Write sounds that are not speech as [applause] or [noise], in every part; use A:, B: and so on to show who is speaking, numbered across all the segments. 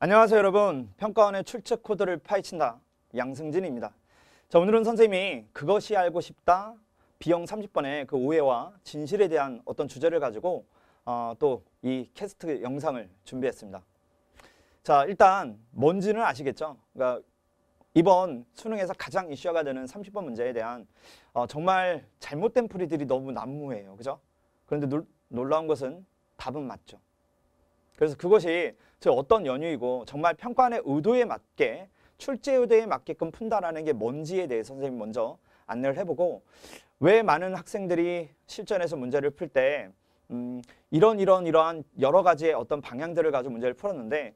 A: 안녕하세요 여러분 평가원의 출첵 코드를 파헤친다 양승진입니다 자 오늘은 선생님이 그것이 알고 싶다 비형 30번의 그 오해와 진실에 대한 어떤 주제를 가지고 어, 또이 캐스트 영상을 준비했습니다 자 일단 뭔지는 아시겠죠 그러니까 이번 수능에서 가장 이슈가 화 되는 30번 문제에 대한 어, 정말 잘못된 풀이들이 너무 난무해요 그죠 그런데 놀, 놀라운 것은 답은 맞죠 그래서 그것이 어떤 연유이고 정말 평가의 의도에 맞게 출제 의도에 맞게끔 푼다라는 게 뭔지에 대해 선생님 먼저 안내를 해보고 왜 많은 학생들이 실전에서 문제를 풀 때 음, 이런 이런 이러한 여러 가지의 어떤 방향들을 가지고 문제를 풀었는데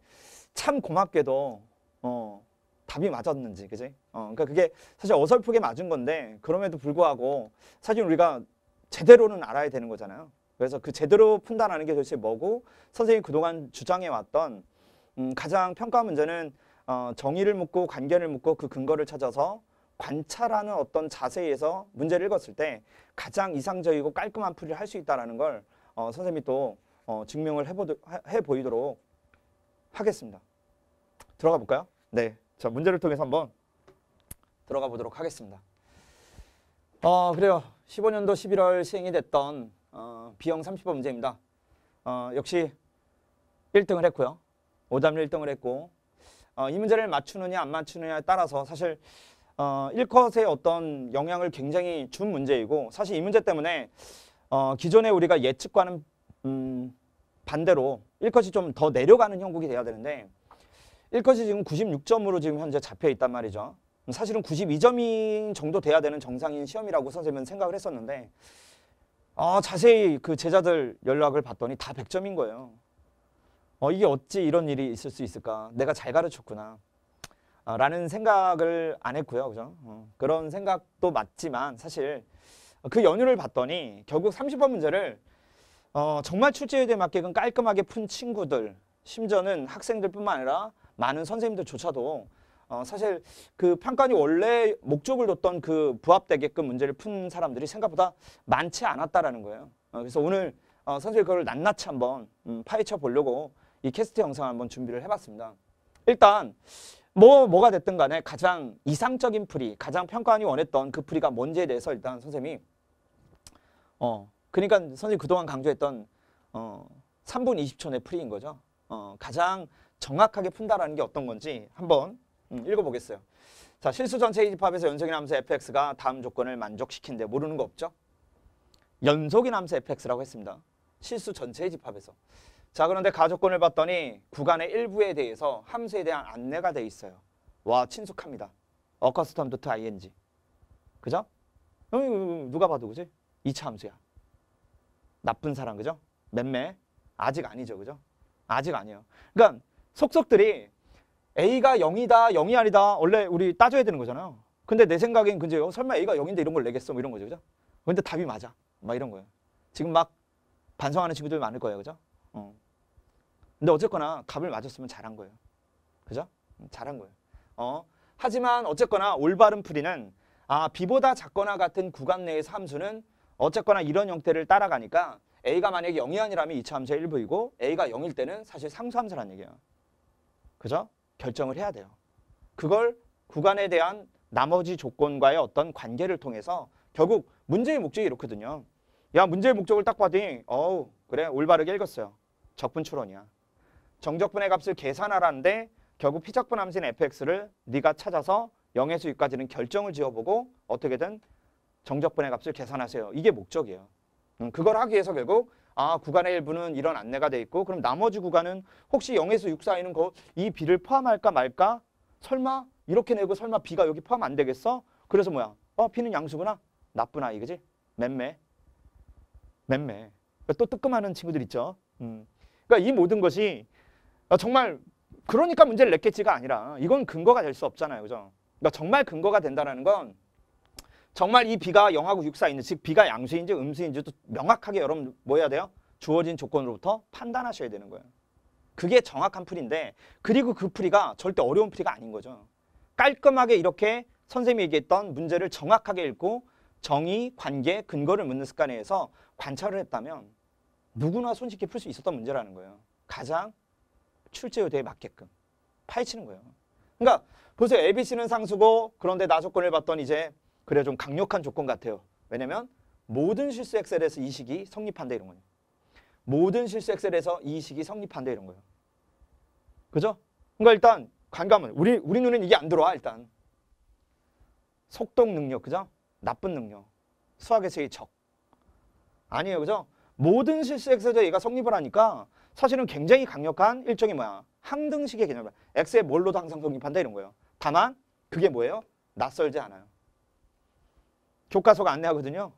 A: 참 고맙게도 어, 답이 맞았는지 그지? 어, 그러니까 그게 사실 어설프게 맞은 건데 그럼에도 불구하고 사실 우리가 제대로는 알아야 되는 거잖아요. 그래서 그 제대로 푼다는게 도대체 뭐고 선생님이 그동안 주장해왔던 음, 가장 평가 문제는 어, 정의를 묻고 관계를 묻고 그 근거를 찾아서 관찰하는 어떤 자세에서 문제를 읽었을 때 가장 이상적이고 깔끔한 풀이를 할 수 있다는 걸 어, 선생님이 또 어, 증명을 해보도, 해보이도록 하겠습니다. 들어가 볼까요? 네, 자 문제를 통해서 한번 들어가 보도록 하겠습니다. 어, 그래요. 15년도 11월 시행이 됐던 어, B형 30번 문제입니다. 어, 역시 1등을 했고요. 오답 1등을 했고 어, 이 문제를 맞추느냐 안 맞추느냐에 따라서 사실 어, 1컷의 어떤 영향을 굉장히 준 문제이고 사실 이 문제 때문에 어, 기존에 우리가 예측과는 음, 반대로 1컷이 좀 더 내려가는 형국이 돼야 되는데 1컷이 지금 96점으로 지금 현재 잡혀 있단 말이죠. 사실은 92점인 정도 돼야 되는 정상인 시험이라고 선생님은 생각을 했었는데 아, 자세히 그 제자들 연락을 봤더니 다 100점인 거예요. 어, 이게 어찌 이런 일이 있을 수 있을까? 내가 잘 가르쳤구나. 아, 라는 생각을 안 했고요. 그죠? 어, 그런 생각도 맞지만 사실 그 연유를 봤더니 결국 30번 문제를 어, 정말 출제에 맞게끔 깔끔하게 푼 친구들 심지어는 학생들뿐만 아니라 많은 선생님들조차도 어, 사실 그 판관이 원래 목적을 뒀던 그 부합되게끔 문제를 푼 사람들이 생각보다 많지 않았다라는 거예요. 어, 그래서 오늘 어, 선생님 그걸 낱낱이 한번 음, 파헤쳐 보려고 이 캐스트 영상 을 한번 준비를 해봤습니다. 일단 뭐 뭐가 됐든 간에 가장 이상적인 풀이, 가장 평가원이 원했던 그 풀이가 뭔지에 대해서 일단 선생님이 어 그러니까 선생님 그동안 강조했던 어 3분 20초 내 풀이인 거죠. 어 가장 정확하게 푼다라는 게 어떤 건지 한번 음, 읽어보겠어요. 자, 실수 전체 이집합에서 연속인 함수 fx가 다음 조건을 만족시킨데 모르는 거 없죠? 연속인 함수 fx라고 했습니다. 실수 전체의 집합에서. 자, 그런데 가조건을 봤더니 구간의 일부에 대해서 함수에 대한 안내가 돼 있어요. 와, 친숙합니다. acustom.ing. 그죠? 음, 음, 음, 누가 봐도 그지? 2차 함수야. 나쁜 사람, 그죠? 맴매. 아직 아니죠, 그죠? 아직 아니에요. 그러니까 속속들이 A가 0이다, 0이 아니다. 원래 우리 따져야 되는 거잖아요. 근데 내 생각엔 근데 어, 설마 A가 0인데 이런 걸 내겠어? 뭐 이런 거죠. 그죠? 근데 답이 맞아. 막 이런 거예요. 지금 막 반성하는 친구들 많을 거예요. 그죠? 어. 근데 어쨌거나 답을 맞았으면 잘한 거예요. 그죠? 음, 잘한 거예요. 어. 하지만 어쨌거나 올바른 풀이는 아, B보다 작거나 같은 구간 내의 함수는 어쨌거나 이런 형태를 따라가니까 A가 만약에 0이 아니라면 2차 함수의 1부이고 A가 0일 때는 사실 상수 함수란 얘기예요. 그죠? 결정을 해야 돼요. 그걸 구간에 대한 나머지 조건과의 어떤 관계를 통해서 결국 문제의 목적이 이렇거든요. 야 문제의 목적을 딱 봤더니 어우 그래 올바르게 읽었어요. 적분 추론이야. 정적분의 값을 계산하라는데 결국 피적분 함수인 fx를 네가 찾아서 0에서 6까지는 결정을 지어보고 어떻게든 정적분의 값을 계산하세요. 이게 목적이에요. 음, 그걸 하기 위해서 결국 아 구간의 일부는 이런 안내가 돼 있고 그럼 나머지 구간은 혹시 0에서 6 사이는 거이 B를 포함할까 말까? 설마 이렇게 내고 설마 B가 여기 포함 안 되겠어? 그래서 뭐야? 어 B는 양수구나. 나쁜 아이 그지? 맴매. 맴매. 그러니까 또 뜨끔하는 친구들 있죠. 음. 그러니까 이 모든 것이 아, 정말 그러니까 문제를 냈겠지가 아니라 이건 근거가 될 수 없잖아요. 그죠? 그러니까 정말 근거가 된다는 건 정말 이 비가 0하고 6 사이인지 즉 비가 양수인지 음수인지도 명확하게 여러분 뭐 해야 돼요? 주어진 조건으로부터 판단하셔야 되는 거예요. 그게 정확한 풀인데 그리고 그 풀이가 절대 어려운 풀이가 아닌 거죠. 깔끔하게 이렇게 선생님이 얘기했던 문제를 정확하게 읽고 정의, 관계, 근거를 묻는 습관에 의해서 관찰을 했다면 누구나 손쉽게 풀 수 있었던 문제라는 거예요. 가장 출제 요대에 맞게끔 파헤치는 거예요. 그러니까 보세요. ABC는 상수고 그런데 나 조건을 봤더니 이제 그래 좀 강력한 조건 같아요. 왜냐면 모든 실수 엑셀에서 이 식이 성립한다 이런 거예요. 모든 실수 엑셀에서 이 식이 성립한다 이런 거예요. 그죠? 그러니까 일단 관감은 우리 우리 눈엔 이게 안 들어와 일단. 속독 능력 그죠? 나쁜 능력. 수학에서의 적. 아니에요. 그죠? 모든 실수 엑셀에서 얘가 성립을 하니까 사실은 굉장히 강력한 일종의 뭐야? 항등식의 개념이야. 엑셀 뭘로도 항상 성립한다 이런 거예요. 다만 그게 뭐예요? 낯설지 않아요. 교과서가 안내하거든요.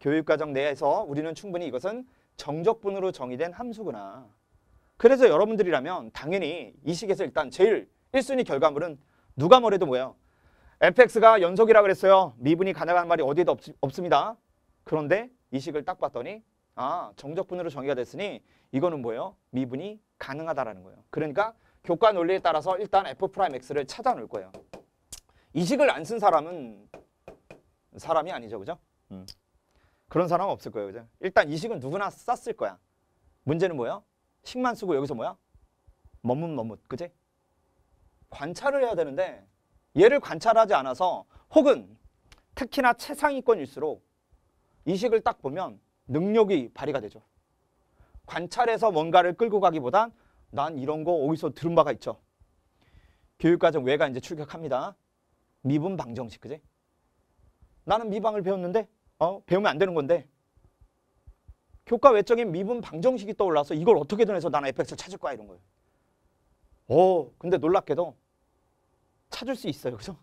A: 교육과정 내에서 우리는 충분히 이것은 정적분으로 정의된 함수구나. 그래서 여러분들이라면 당연히 이 식에서 일단 제일 1순위 결과물은 누가 뭐래도 뭐예요? fx가 연속이라 그랬어요. 미분이 가능한 말이 어디에도 없, 습니다 그런데 이 식을 딱 봤더니 아 정적분으로 정의가 됐으니 이거는 뭐예요? 미분이 가능하다라는 거예요. 그러니까 교과 논리에 따라서 일단 f'x를 찾아놓을 거예요. 이 식을 안 쓴 사람은 사람이 아니죠. 그죠? 음. 그런 사람은 없을 거예요. 그죠? 일단 이식은 누구나 쌌을 거야. 문제는 뭐야? 식만 쓰고 여기서 뭐야? 머뭇머뭇. 그지? 관찰을 해야 되는데 얘를 관찰하지 않아서 혹은 특히나 최상위권일수록 이식을 딱 보면 능력이 발휘가 되죠. 관찰해서 뭔가를 끌고 가기보단 난 이런 거 어디서 들은 바가 있죠. 교육과정 외가 이제 출격합니다. 미분 방정식 그지? 나는 미방을 배웠는데 어? 배우면 안 되는 건데 교과 외적인 미분 방정식이 떠올라서 이걸 어떻게든 해서 나는 fx를 찾을 거야 이런 거예요. 오, 어, 근데 놀랍게도 찾을 수 있어요. 그죠?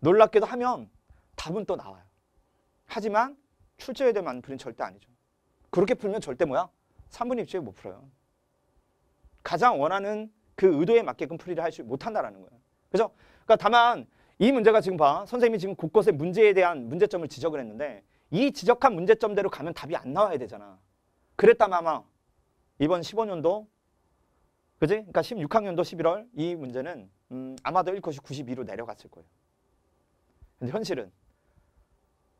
A: 놀랍게도 하면 답은 또 나와요. 하지만 출제에 대한 만이 절대 아니죠. 그렇게 풀면 절대 뭐야? 3분 입지에 못 풀어요. 가장 원하는 그 의도에 맞게끔 풀이를 하지 못한다라는 거예요. 그죠? 그러니까 다만 이 문제가 지금 봐. 선생님이 지금 곳곳에 문제에 대한 문제점을 지적을 했는데 이 지적한 문제점대로 가면 답이 안 나와야 되잖아. 그랬다면 아마 이번 15년도 그지? 그러니까 16학년도 11월 이 문제는 음, 아마도 1컷이 92로 내려갔을 거예요. 근데 현실은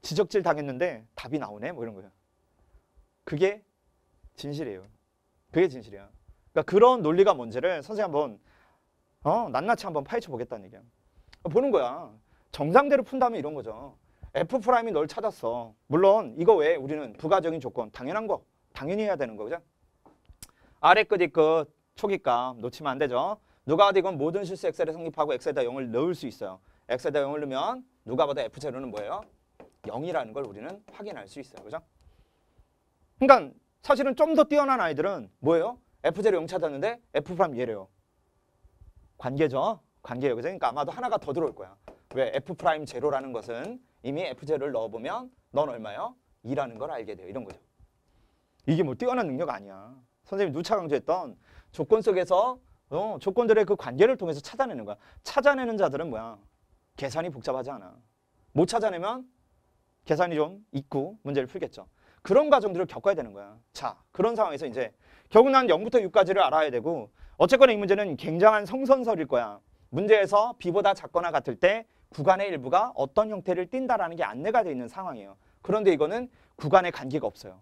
A: 지적질 당했는데 답이 나오네 뭐 이런 거예요. 그게 진실이에요. 그게 진실이야. 그러니까 그런 논리가 뭔지를 선생님 한번 어, 낱낱이 한번 파헤쳐 보겠다는 얘기야. 보는 거야. 정상대로 푼다면 이런 거죠. F 프라임이 널 찾았어. 물론 이거 외에 우리는 부가적인 조건 당연한 거 당연히 해야 되는 거 그죠? 아래 끝이 끝 초기값 놓치면 안 되죠. 누가 봐디건 모든 실수 엑셀에 성립하고 엑셀에다 0을 넣을 수 있어요. 엑셀에다 0을 넣으면 누가 보다 F0는 뭐예요? 0이라는 걸 우리는 확인할 수 있어요. 그죠? 그러니까 사실은 좀 더 뛰어난 아이들은 뭐예요? F0 0 찾았는데 F 프라임 얘래요. 관계죠. 관계예요. 그죠? 그러니까 아마도 하나가 더 들어올 거야. 왜? F 프라임 제로라는 것은 이미 F0를 넣어보면 넌 얼마요? 2라는 걸 알게 돼요. 이런 거죠. 이게 뭐 뛰어난 능력 아니야. 선생님 이 누차 강조했던 조건 속에서 어, 조건들의 그 관계를 통해서 찾아내는 거야. 찾아내는 자들은 뭐야? 계산이 복잡하지 않아. 못 찾아내면 계산이 좀 있고 문제를 풀겠죠. 그런 과정들을 겪어야 되는 거야. 자, 그런 상황에서 이제 결국 난 0부터 6까지를 알아야 되고 어쨌거나 이 문제는 굉장한 성선설일 거야. 문제에서 B보다 작거나 같을 때 구간의 일부가 어떤 형태를 띈다라는 게 안내가 되어 있는 상황이에요. 그런데 이거는 구간의 관계가 없어요.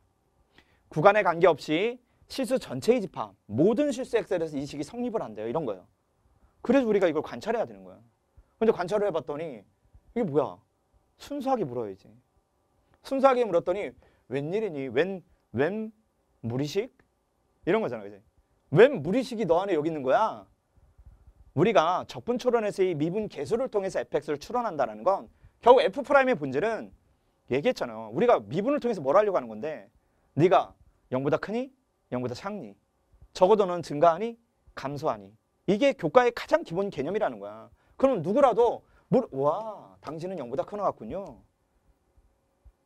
A: 구간의 관계 없이 실수 전체의 집합, 모든 실수 엑셀에서 이 식이 성립을 한대요. 이런 거예요. 그래서 우리가 이걸 관찰해야 되는 거예요. 근데 관찰을 해봤더니 이게 뭐야? 순수하게 물어야지. 순수하게 물었더니 웬일이니? 웬, 웬 무리식? 이런 거잖아. 그지? 웬 무리식이 너 안에 여기 있는 거야? 우리가 적분 초론에서의 미분 개수를 통해서 fx를 추론한다는 건 결국 f'의 본질은 얘기했잖아요. 우리가 미분을 통해서 뭘 하려고 하는 건데 네가 0보다 크니? 0보다 작니? 적어도 는 증가하니? 감소하니? 이게 교과의 가장 기본 개념이라는 거야. 그럼 누구라도 물, 와 당신은 0보다 큰것 같군요.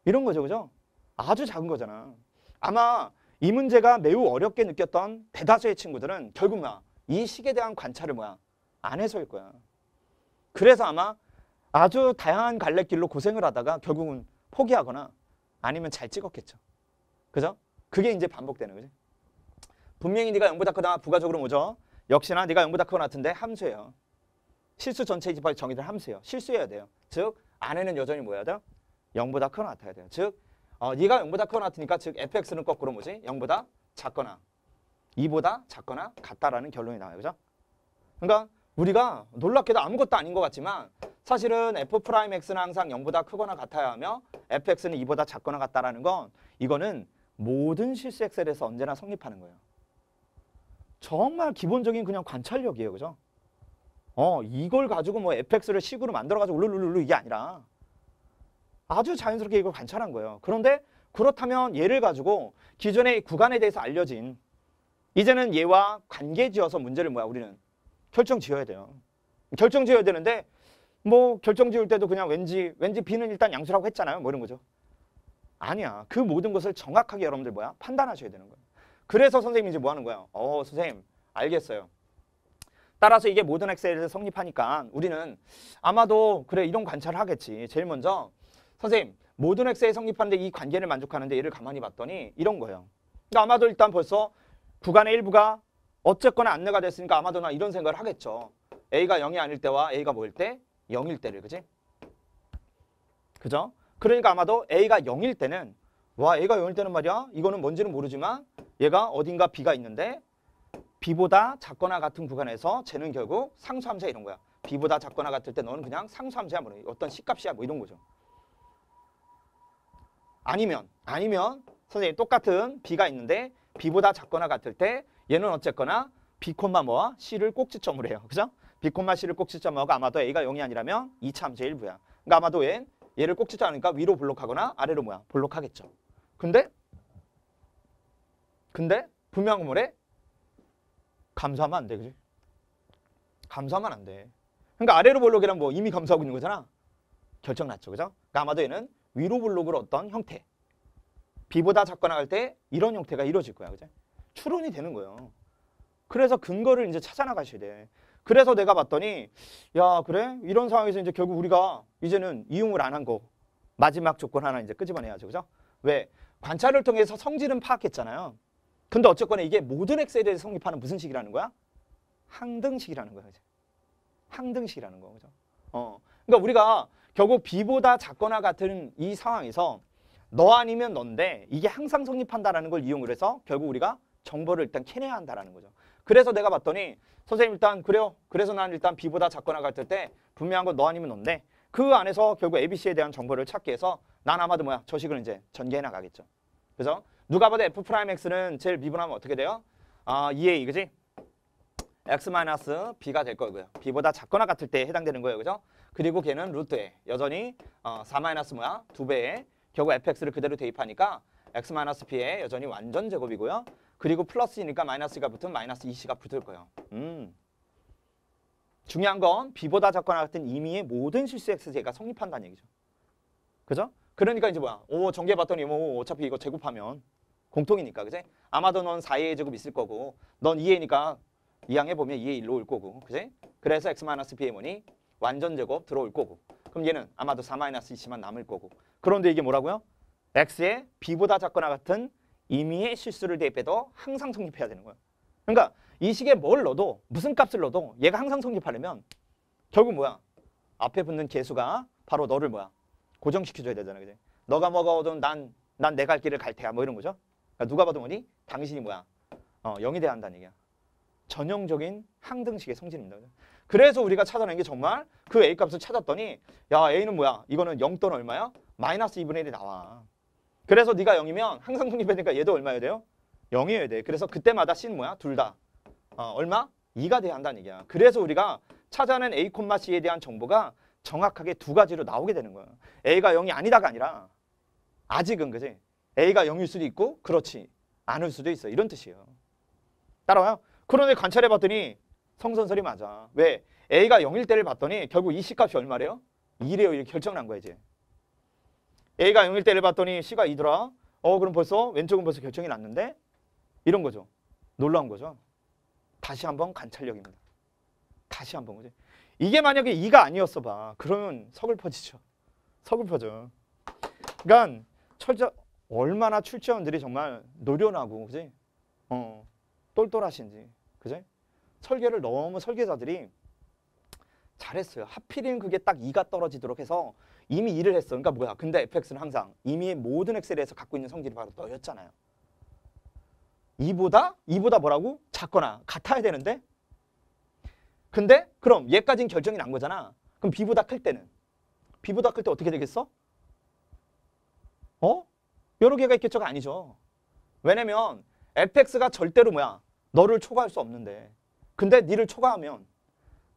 A: 이런 거죠. 그죠? 아주 작은 거잖아. 아마 이 문제가 매우 어렵게 느꼈던 대다수의 친구들은 결국 뭐야? 이 식에 대한 관찰을 뭐야? 안에서일 거야. 그래서 아마 아주 다양한 갈래길로 고생을 하다가 결국은 포기하거나 아니면 잘 찍었겠죠. 그죠? 그게 이제 반복되는 거지. 분명히 네가 0보다크다 부가적으로 뭐죠? 역시나 네가 0보다크와 같은데 함수예요. 실수 전체 집합이 정의들 함수예요. 실수해야 돼요. 즉 안에는 여전히 뭐야 돼요? 0보다 크거나 같아야 돼요. 즉 어, 네가 0보다 크거나 같으니까 즉 fx는 거꾸로 뭐지? 0보다 작거나 2보다 작거나 같다라는 결론이 나와요. 그죠? 그러니까 우리가 놀랍게도 아무것도 아닌 것 같지만 사실은 f 프라임 x는 항상 0보다 크거나 같아야 하며 fx는 2보다 작거나 같다라는 건 이거는 모든 실수 엑셀에서 언제나 성립하는 거예요. 정말 기본적인 그냥 관찰력이에요. 그죠? 어, 이걸 가지고 뭐 fx를 식으로 만들어 가지고 울룰룰룰 이게 아니라 아주 자연스럽게 이걸 관찰한 거예요. 그런데 그렇다면 얘를 가지고 기존의 구간에 대해서 알려진 이제는 얘와 관계지어서 문제를 뭐야 우리는 결정 지어야 돼요. 결정 지어야 되는데 뭐 결정 지을 때도 그냥 왠지 왠지 비는 일단 양수라고 했잖아요. 뭐 이런 거죠. 아니야. 그 모든 것을 정확하게 여러분들 뭐야? 판단하셔야 되는 거예요. 그래서 선생님이 이제 뭐 하는 거예요? 어, 선생님. 알겠어요. 따라서 이게 모든 엑셀에서 성립하니까 우리는 아마도 그래 이런 관찰을 하겠지. 제일 먼저 선생님 모든 엑셀에 성립하는데 이 관계를 만족하는데 얘를 가만히 봤더니 이런 거예요. 그러니까 아마도 일단 벌써 구간의 일부가 어쨌거나 안내가 됐으니까 아마도 나 이런 생각을 하겠죠. A가 0이 아닐 때와 A가 뭐일 때? 0일 때를, 그지? 그죠? 그러니까 아마도 A가 0일 때는 와, A가 0일 때는 말이야. 이거는 뭔지는 모르지만 얘가 어딘가 B가 있는데 B보다 작거나 같은 구간에서 쟤는 결국 상수함수야 이런 거야. B보다 작거나 같을 때 너는 그냥 상수함수야 뭐 어떤 식값이야 뭐 이런 거죠. 아니면 아니면 선생님 똑같은 B가 있는데 B보다 작거나 같을 때 얘는 어쨌거나 B콤마 뭐와 C를 꼭지점으로 해요. 그죠? b C를 꼭지점으로 하고 아마도 A가 0이 아니라면 2차함 1부야. 그러니까 아마도 얘 얘를 꼭지점 하니까 위로 볼록하거나 아래로 뭐야? 볼록하겠죠. 근데 근데 분명물에 감소하면 안 돼. 그지? 감소하면 안 돼. 그러니까 아래로 볼록이란 뭐 이미 감소하고 있는 거잖아. 결정났죠. 그죠? 그러니까 아마도 얘는 위로 볼록을 어떤 형태 B보다 작거나 할때 이런 형태가 이루어질 거야. 그죠? 추론이 되는 거예요. 그래서 근거를 이제 찾아나가셔야 돼. 그래서 내가 봤더니 야 그래 이런 상황에서 이제 결국 우리가 이제는 이용을 안 한거 마지막 조건 하나 이제 끄집어내야죠, 그죠? 왜 관찰을 통해서 성질은 파악했잖아요. 근데 어쨌거나 이게 모든 엑셀에 대해서 성립하는 무슨 식이라는 거야? 항등식이라는 거야, 이제. 항등식이라는 거, 그죠? 어, 그러니까 우리가 결국 비보다 작거나 같은 이 상황에서 너 아니면 넌데 이게 항상 성립한다라는 걸 이용을 해서 결국 우리가 정보를 일단 캐내야 한다라는 거죠. 그래서 내가 봤더니 선생님 일단 그래요. 그래서 난 일단 B보다 작거나 같을 때 분명한 건 너 아니면 넌데그 안에서 결국 ABC에 대한 정보를 찾기 위해서 난 아마도 뭐야 저식을 이제 전개해 나가겠죠. 그래서 누가 봐도 F 프라임 X는 제일 미분하면 어떻게 돼요? 아 2A 그지? X 마이너스 B가 될 거고요. B보다 작거나 같을 때 해당되는 거예요. 그죠? 그리고 걔는 루트 에 여전히 어, 4 마이너스 뭐야? 두배에 결국 fx를 그대로 대입하니까 x 마이너스 b 에 여전히 완전 제곱이고요. 그리고 플러스이니까 마이너스가 붙으면 마이너스 2c가 붙을 거예요. 음. 중요한 건 b보다 작거나 같은 임의의 모든 실수 x제가 성립한다는 얘기죠. 그죠? 그러니까 이제 뭐야? 오, 정리해봤더니 뭐 어차피 이거 제곱하면 공통이니까, 그제? 아마도 넌 4의 제곱 있을 거고 넌 2해니까 이항해보면 2의 1로 올 거고, 그제? 그래서 x-b의 뭐니? 완전 제곱 들어올 거고 그럼 얘는 아마도 4-2만 남을 거고 그런데 이게 뭐라고요? x의 b보다 작거나 같은 임의의 실수를 대입해도 항상 성립해야 되는 거예요. 그러니까 이 식에 뭘 넣어도 무슨 값을 넣어도 얘가 항상 성립하려면 결국 뭐야? 앞에 붙는 개수가 바로 너를 뭐야? 고정시켜줘야 되잖아. 그지? 너가 먹어오 난, 난 내 갈 길을 갈 테야. 뭐 이런 거죠. 그러니까 누가 봐도 뭐니? 당신이 뭐야? 어, 0이 돼야 한다는 얘기야. 전형적인 항등식의 성질입니다. 그죠? 그래서 우리가 찾아낸 게 정말 그 A값을 찾았더니 야 A는 뭐야? 이거는 0또는 얼마야? 마이너스 2분의 1이 나와. 그래서 네가 0이면 항상 독립해니까 얘도 얼마여야 돼요? 0이어야 돼. 그래서 그때마다 C는 뭐야? 둘 다. 어, 얼마? 2가 돼야 한다는 얘기야. 그래서 우리가 찾아낸 A, C에 대한 정보가 정확하게 두 가지로 나오게 되는 거야. A가 0이 아니다가 아니라 아직은 그지? A가 0일 수도 있고 그렇지 않을 수도 있어. 이런 뜻이에요. 따라와요. 그런데 관찰해봤더니 성선설이 맞아. 왜? A가 0일 때를 봤더니 결국 이 C값이 얼마래요? 2래요. 이렇게 결정난 거야 이제. A가 0일 때를 봤더니 C가 2더라. 어 그럼 벌써 왼쪽은 벌써 결정이 났는데 이런 거죠. 놀라운 거죠. 다시 한번 관찰력입니다. 다시 한번 그죠. 이게 만약에 2가 아니었어 봐. 그러면 서글퍼지죠. 서글퍼져. 그러니까 철저 얼마나 출제원들이 정말 노련하고 그지? 어. 똘똘하신지. 그지? 설계를 너무 설계자들이 잘했어요. 하필이면 그게 딱 2가 떨어지도록 해서 이미 일을 했어. 그러니까 뭐야? 근데 FX는 항상 이미 모든 엑셀에서 갖고 있는 성질이 바로 너였잖아요. 이보다 이보다 뭐라고? 작거나 같아야 되는데. 근데 그럼 얘까진 결정이 난 거잖아. 그럼 B보다 클 때는 B보다 클 때 어떻게 되겠어? 어? 여러 개가 있겠죠가 아니죠. 왜냐면 fx가 절대로 뭐야? 너를 초과할 수 없는데. 근데 니를 초과하면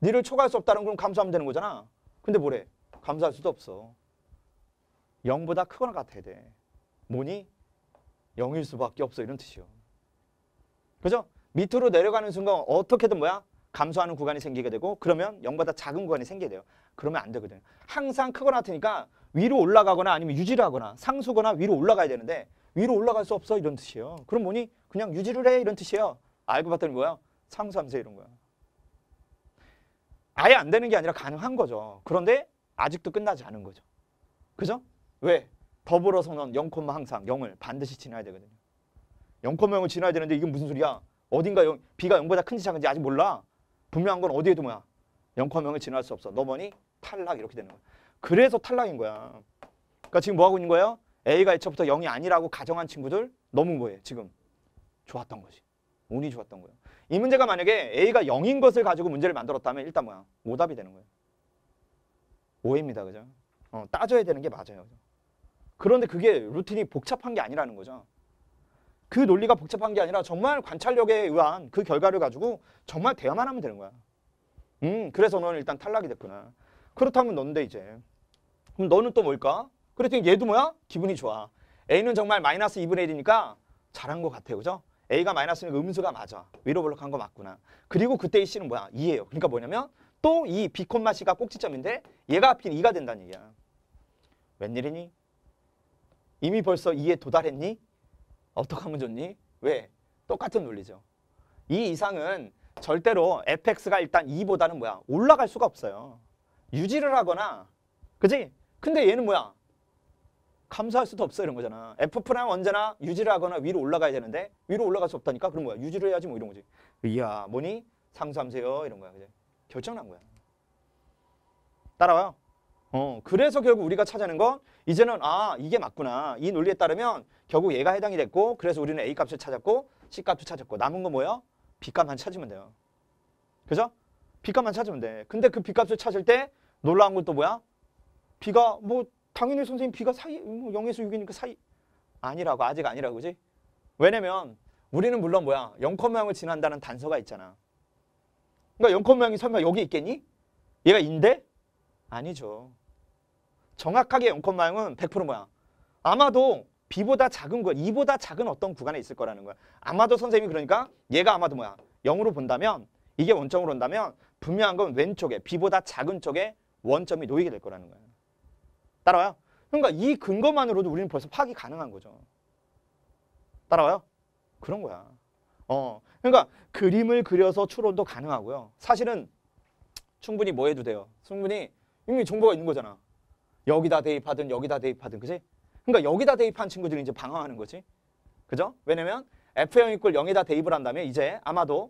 A: 니를 초과할 수 없다는 건 감수하면 되는 거잖아. 근데 뭐래? 감사할 수도 없어. 0보다 크거나 같아야 돼. 뭐니? 0일 수밖에 없어 이런 뜻이요. 그죠? 밑으로 내려가는 순간 어떻게든 뭐야? 감소하는 구간이 생기게 되고 그러면 0보다 작은 구간이 생기게 돼요. 그러면 안되거든 항상 크거나 같으니까 위로 올라가거나 아니면 유지를 하거나 상수거나 위로 올라가야 되는데 위로 올라갈 수 없어 이런 뜻이에요. 그럼 뭐니? 그냥 유지를 해 이런 뜻이에요. 알고 봤더니 뭐야? 상수함세 이런 거야. 아예 안 되는 게 아니라 가능한 거죠. 그런데 아직도 끝나지 않은 거죠. 그죠? 왜? 더불어서는 0 항상 0을 반드시 지나야 되거든요. 0 0을 지나야 되는데 이게 무슨 소리야? 어딘가 0, B가 0보다 큰지 작은지 아직 몰라. 분명한 건 어디에도 뭐야? 0 0을 지날 수 없어. 넘어니 탈락 이렇게 되는 거야. 그래서 탈락인 거야. 그러니까 지금 뭐하고 있는 거예요? A가 애초부터 0이 아니라고 가정한 친구들 너무 뭐해 지금 좋았던 거지. 운이 좋았던 거예요. 이 문제가 만약에 A가 0인 것을 가지고 문제를 만들었다면 일단 뭐야? 오답이 되는 거예요. 오해입니다. 그죠? 어, 따져야 되는 게 맞아요. 그죠? 그런데 그게 루틴이 복잡한 게 아니라는 거죠. 그 논리가 복잡한 게 아니라 정말 관찰력에 의한 그 결과를 가지고 정말 대화만 하면 되는 거야. 음, 그래서 너는 일단 탈락이 됐구나. 그렇다면 넌데 이제. 그럼 너는 또 뭘까? 그랬더니 얘도 뭐야? 기분이 좋아. A는 정말 마이너스 2분의 1이니까 잘한 것같아 그죠? A가 마이너스니까 음수가 맞아. 위로 볼록한 거 맞구나. 그리고 그때이 C는 뭐야? 2예요. 그러니까 뭐냐면 또이 비콤마 C가 꼭지점인데 얘가 하필 2가 된다는 얘기야. 웬일이니? 이미 벌써 2에 도달했니? 어떻게 하면 좋니? 왜? 똑같은 논리죠. 이 이상은 절대로 fx가 일단 2보다는 뭐야? 올라갈 수가 없어요. 유지를 하거나 그지? 근데 얘는 뭐야? 감소할 수도 없어 이런 거잖아. f 프라임 언제나 유지를 하거나 위로 올라가야 되는데 위로 올라갈 수 없다니까? 그럼 뭐야? 유지를 해야지 뭐 이런 거지. 이야 뭐니? 상수함세요 이런 거야. 그지? 결정난 거야. 따라와요. 어, 그래서 결국 우리가 찾아낸 건 이제는 아 이게 맞구나. 이 논리에 따르면 결국 얘가 해당이 됐고 그래서 우리는 A값을 찾았고 C값도 찾았고 남은 거 뭐예요? B값만 찾으면 돼요. 그죠? B값만 찾으면 돼. 근데 그 B값을 찾을 때 놀라운 것도 뭐야? B가 뭐 당연히 선생님 B가 사이 뭐 0에서 6이니까 사이 아니라고 아직 아니라고 그지? 왜냐면 우리는 물론 뭐야? 0,0을 지난다는 단서가 있잖아. 그러니까 연컴모양이 설마 여기 있겠니? 얘가 인데? 아니죠. 정확하게 연컴 모양은 100% 모양. 아마도 B보다 작은 거, 2보다 작은 어떤 구간에 있을 거라는 거야. 아마도 선생님이 그러니까 얘가 아마도 뭐야. 0으로 본다면 이게 원점으로 온다면 분명한 건 왼쪽에 B보다 작은 쪽에 원점이 놓이게 될 거라는 거야. 따라와요? 그러니까 이 근거만으로도 우리는 벌써 파악이 가능한 거죠. 따라와요? 그런 거야. 어, 그러니까 그림을 그려서 추론도 가능하고요. 사실은 충분히 뭐 해도 돼요. 충분히 이미 정보가 있는 거잖아. 여기다 대입하든 여기다 대입하든 그지? 그러니까 여기다 대입한 친구들이 이제 방황하는 거지. 그죠? 왜냐면 F0 이꼴 0에다 대입을 한다면 이제 아마도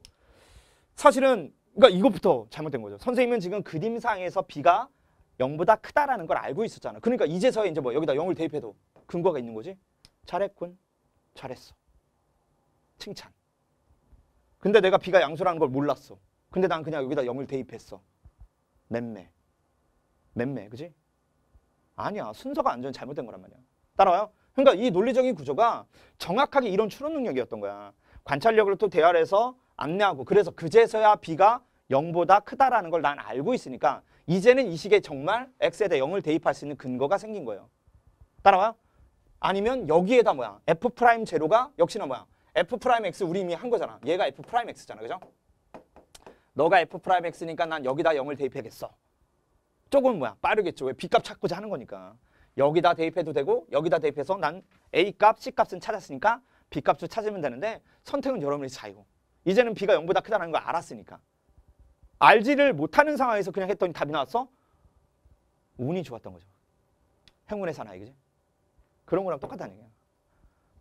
A: 사실은 그러니까 이것부터 잘못된 거죠. 선생님은 지금 그림상에서 B가 0보다 크다라는 걸 알고 있었잖아. 그러니까 이제서야 이제 뭐 여기다 0을 대입해도 근거가 있는 거지. 잘했군. 잘했어. 칭찬. 근데 내가 B가 양수라는 걸 몰랐어. 근데 난 그냥 여기다 0을 대입했어. 맴매. 맴매, 그지? 아니야. 순서가 안전 잘못된 거란 말이야. 따라와요? 그러니까 이 논리적인 구조가 정확하게 이런 추론 능력이었던 거야. 관찰력을또 대화를 해서 안내하고 그래서 그제서야 B가 0보다 크다라는 걸 난 알고 있으니까 이제는 이 시기에 정말 X에 대 0을 대입할 수 있는 근거가 생긴 거예요. 따라와요? 아니면 여기에다 뭐야? F 프라임 제로가 역시나 뭐야? f 프라임 x 우리 이미 한 거잖아. 얘가 f 프라임 x잖아. 그죠? 너가 f 프라임 x니까 난 여기다 0을 대입해야겠어. 조금 뭐야? 빠르겠죠. 왜? b값 찾고자 하는 거니까. 여기다 대입해도 되고 여기다 대입해서 난 a값, c값은 찾았으니까 b값도 찾으면 되는데 선택은 여러분의 자유. 이제는 b가 0보다 크다는 걸 알았으니까. 알지를 못하는 상황에서 그냥 했더니 답이 나왔어? 운이 좋았던 거죠. 행운의 사나이, 그지? 그런 거랑 똑같다는 얘기야.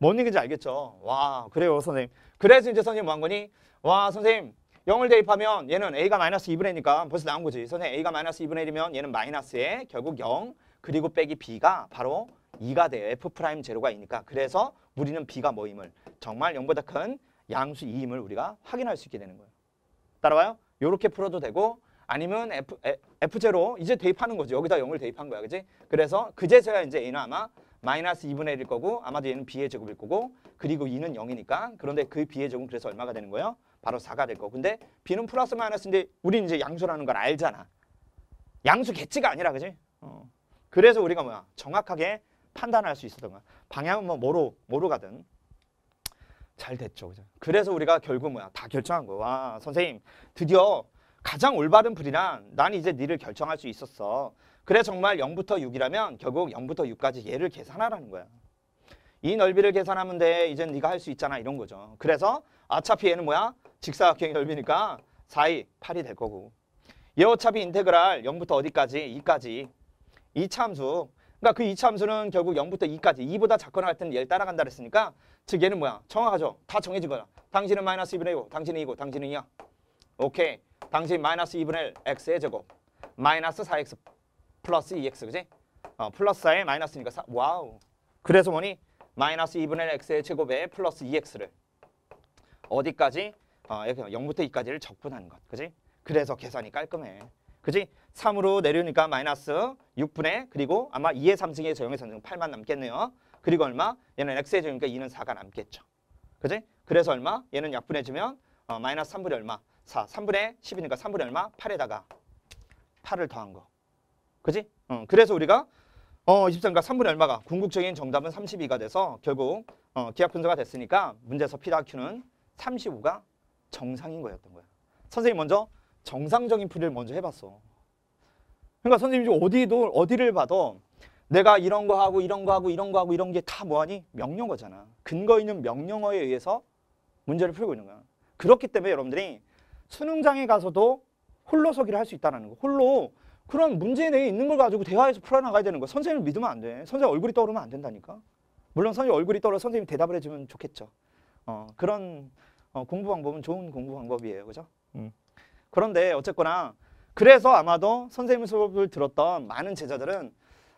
A: 뭔 얘기인지 알겠죠? 와, 그래요, 선생님. 그래서 이제 선생님 뭐 한 거니? 와, 선생님. 0을 대입하면 얘는 a가 마이너스 2분의 1이니까 벌써 나온 거지. 선생님 a가 마이너스 2분의 1이면 얘는 마이너스에 결국 0 그리고 빼기 b가 바로 2가 돼 f 프라임 제로가 2니까. 그래서 우리는 b가 뭐임을 정말 0보다 큰 양수 2임을 우리가 확인할 수 있게 되는 거예요. 따라와요? 이렇게 풀어도 되고 아니면 F, F0 이제 대입하는 거죠. 여기다 0을 대입한 거야. 그지 그래서 그제서야 이제 A는 아마 마이너스 2분의 1일 거고 아마도 얘는 b의 제곱일 거고 그리고 2는 0이니까 그런데 그 b의 제곱은 그래서 얼마가 되는 거예요? 바로 4가 될 거고 근데 b는 플러스 마이너스인데 우린 이제 양수라는 걸 알잖아. 양수 개치가 아니라 그지? 어. 그래서 우리가 뭐야 정확하게 판단할 수 있었던 거야. 방향은 뭐 뭐로 뭐로 가든 잘 됐죠. 그죠? 그래서 우리가 결국 뭐야 다 결정한 거야. 와 선생님 드디어 가장 올바른 불이란 난 이제 니를 결정할 수 있었어. 그래 정말 0부터 6이라면 결국 0부터 6까지 얘를 계산하라는 거야. 이 넓이를 계산하면 돼. 이젠 네가 할 수 있잖아. 이런 거죠. 그래서 어차피 얘는 뭐야? 직사각형 넓이니까 4이 8이 될 거고. 얘 어차피 인테그랄 0부터 어디까지? 2까지. 이 참수. 그러니까 그이 참수는 결국 0부터 2까지. 2보다 작거나 할 때는 얘를 따라간다 그랬으니까 즉 얘는 뭐야? 정확하죠. 다 정해진 거야. 당신은 마이너스 2분의 1이고 당신은 2고 당신은 2야. 오케이. 당신 마이너스 2분의 1 x의 제곱. 마이너스 4x 플러스 2x 그지? 어, 플러스 4에 마이너스니까 4 와우 그래서 뭐니? 마이너스 2분의 x의 제곱에 플러스 2x를 어디까지? 어, 0부터 2까지를 적분한것 그지? 그래서 계산이 깔끔해 그지? 3으로 내려니까 오 마이너스 6분의 그리고 아마 2의 3승의 저용의 서는 8만 남겠네요 그리고 얼마? 얘는 x의 제곱이니까 2는 4가 남겠죠 그지? 그래서 얼마? 얘는 약분해주면 어, 마이너스 3분의 얼마? 4 3분의 10이니까 3분의 얼마? 8에다가 8을 더한 거 그지? 어, 그래서 우리가 어, 23과 3분의 얼마가 궁극적인 정답은 32가 돼서 결국 어, 기하 분자가 됐으니까 문제에서 피다 큐는 35가 정상인 거였던 거야. 선생님 먼저 정상적인 풀이를 먼저 해봤어. 그러니까 선생님 어디도 어디를 봐도 내가 이런 거 하고 이런 거 하고 이런 거 하고 이런 게 다 뭐하니? 명령어잖아. 근거 있는 명령어에 의해서 문제를 풀고 있는 거야. 그렇기 때문에 여러분들이 수능장에 가서도 홀로 서기를 할 수 있다는 거. 홀로 그런 문제 내에 있는 걸 가지고 대화해서 풀어나가야 되는 거야. 선생님을 믿으면 안 돼. 선생님 얼굴이 떠오르면 안 된다니까. 물론 선생님 얼굴이 떠오르면 선생님이 대답을 해주면 좋겠죠. 어, 그런 어, 공부 방법은 좋은 공부 방법이에요. 그죠? 음. 그런데 어쨌거나 그래서 아마도 선생님 수업을 들었던 많은 제자들은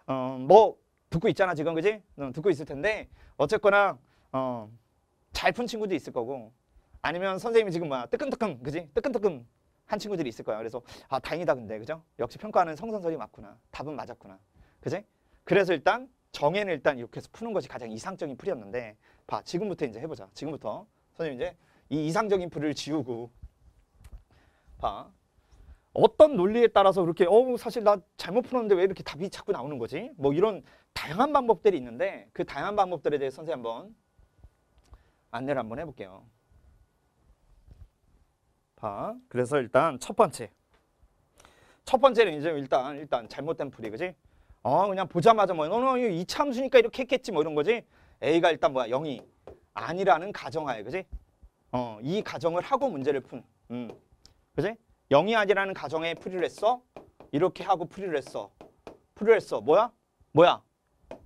A: 어, 뭐 듣고 있잖아 지금 그지? 어, 듣고 있을 텐데 어쨌거나 어, 잘푼 친구도 있을 거고 아니면 선생님이 지금 뭐야 뜨끔뜨끔 그지? 뜨끔뜨끔 한 친구들이 있을 거야. 그래서 아 다행이다 근데 그죠? 역시 평가는 성선설이 맞구나. 답은 맞았구나. 그지? 그래서 일단 정해는 일단 이렇게 해서 푸는 것이 가장 이상적인 풀이었는데 봐 지금부터 이제 해보자. 지금부터 선생님 이제 이 이상적인 풀을 지우고 봐 어떤 논리에 따라서 그렇게 어 사실 나 잘못 풀었는데 왜 이렇게 답이 자꾸 나오는 거지? 뭐 이런 다양한 방법들이 있는데 그 다양한 방법들에 대해 서 선생님 한번 안내를 한번 해볼게요. 봐. 그래서 일단 첫 번째. 첫 번째는 이제 일단 일단 잘못된 풀이 그지? 어 그냥 보자마자 뭐 어, 너는 이 참수니까 이렇게 했겠지 뭐 이런 거지. A가 일단 뭐야 0이 아니라는 가정하에 그지? 어이 가정을 하고 문제를 푼. 음. 그지? 0이 아니라는 가정에 풀이를 했어. 이렇게 하고 풀이를 했어. 풀이를 했어. 뭐야? 뭐야?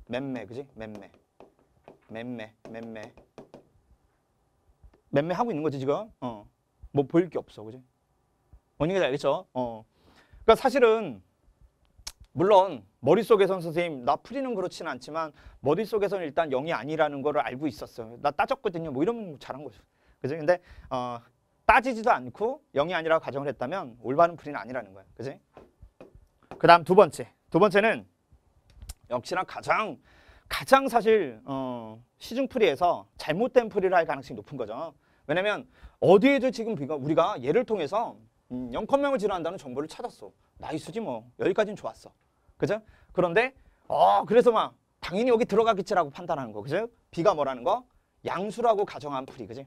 A: 맴매 그지? 맴매. 맴매 맴매. 맴매 하고 있는 거지 지금. 어. 뭐 보일 게 없어, 그지? 뭔 얘기인지 알겠죠? 어. 그러니까 사실은 물론 머릿속에선 선생님 나 풀이는 그렇진 않지만 머릿속에선 일단 영이 아니라는 거 알고 있었어요. 나 따졌거든요. 뭐 이러면 잘한 거죠. 그죠? 근데 어, 따지지도 않고 영이 아니라고 가정을 했다면 올바른 풀이는 아니라는 거예 그지? 그 다음 두 번째. 두 번째는 역시나 가장 가장 사실 어, 시중풀이에서 잘못된 풀이를 할 가능성이 높은 거죠. 왜냐면 어디에도 지금 우리가 얘를 통해서 0컷명을 음, 지나한다는 정보를 찾았어. 나이스지 뭐. 여기까지는 좋았어. 그죠? 그런데 어 그래서 막 당연히 여기 들어가겠지라고 판단하는 거. 그죠? B가 뭐라는 거? 양수라고 가정한 풀이. 그지?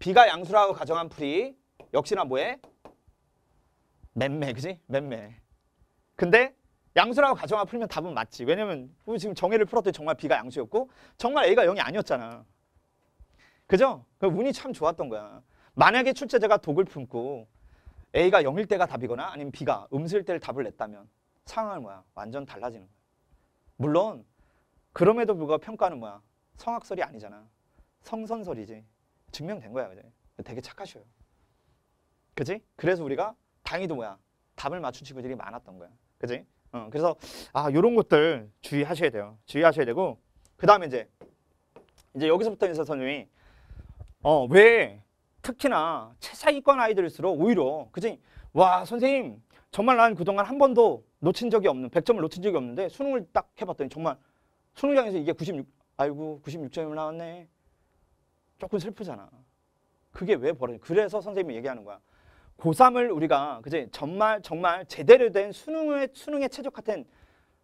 A: B가 양수라고 가정한 풀이 역시나 뭐해? 맴매. 그지? 맴매. 근데 양수라고 가정한 풀면 답은 맞지. 왜냐면 우리 지금 정해를 풀었더니 정말 B가 양수였고 정말 A가 0이 아니었잖아. 그죠? 운이 참 좋았던 거야. 만약에 출제자가 독을 품고 A가 0일 때가 답이거나 아니면 B가 음수 때를 답을 냈다면 상황은 뭐야? 완전 달라지는 거야. 물론 그럼에도 불구하고 평가는 뭐야? 성악설이 아니잖아. 성선설이지. 증명된 거야. 그지? 되게 착하셔요. 그지? 그래서 우리가 다행도 뭐야? 답을 맞춘 친구들이 많았던 거야. 그지? 어, 그래서 아 이런 것들 주의하셔야 돼요. 주의하셔야 되고 그 다음에 이제 이제 여기서부터 이제 선생님이 어, 왜 특히나 최사기권 아이들일수록 오히려 그지? 와 선생님 정말 난 그동안 한 번도 놓친 적이 없는 100점을 놓친 적이 없는데 수능을 딱 해봤더니 정말 수능장에서 이게 96 아이고 96점이 나왔네 조금 슬프잖아 그게 왜 벌어져 그래서 선생님이 얘기하는 거야 고3을 우리가 그제 정말 정말 제대로 된 수능의 수능에 최적화된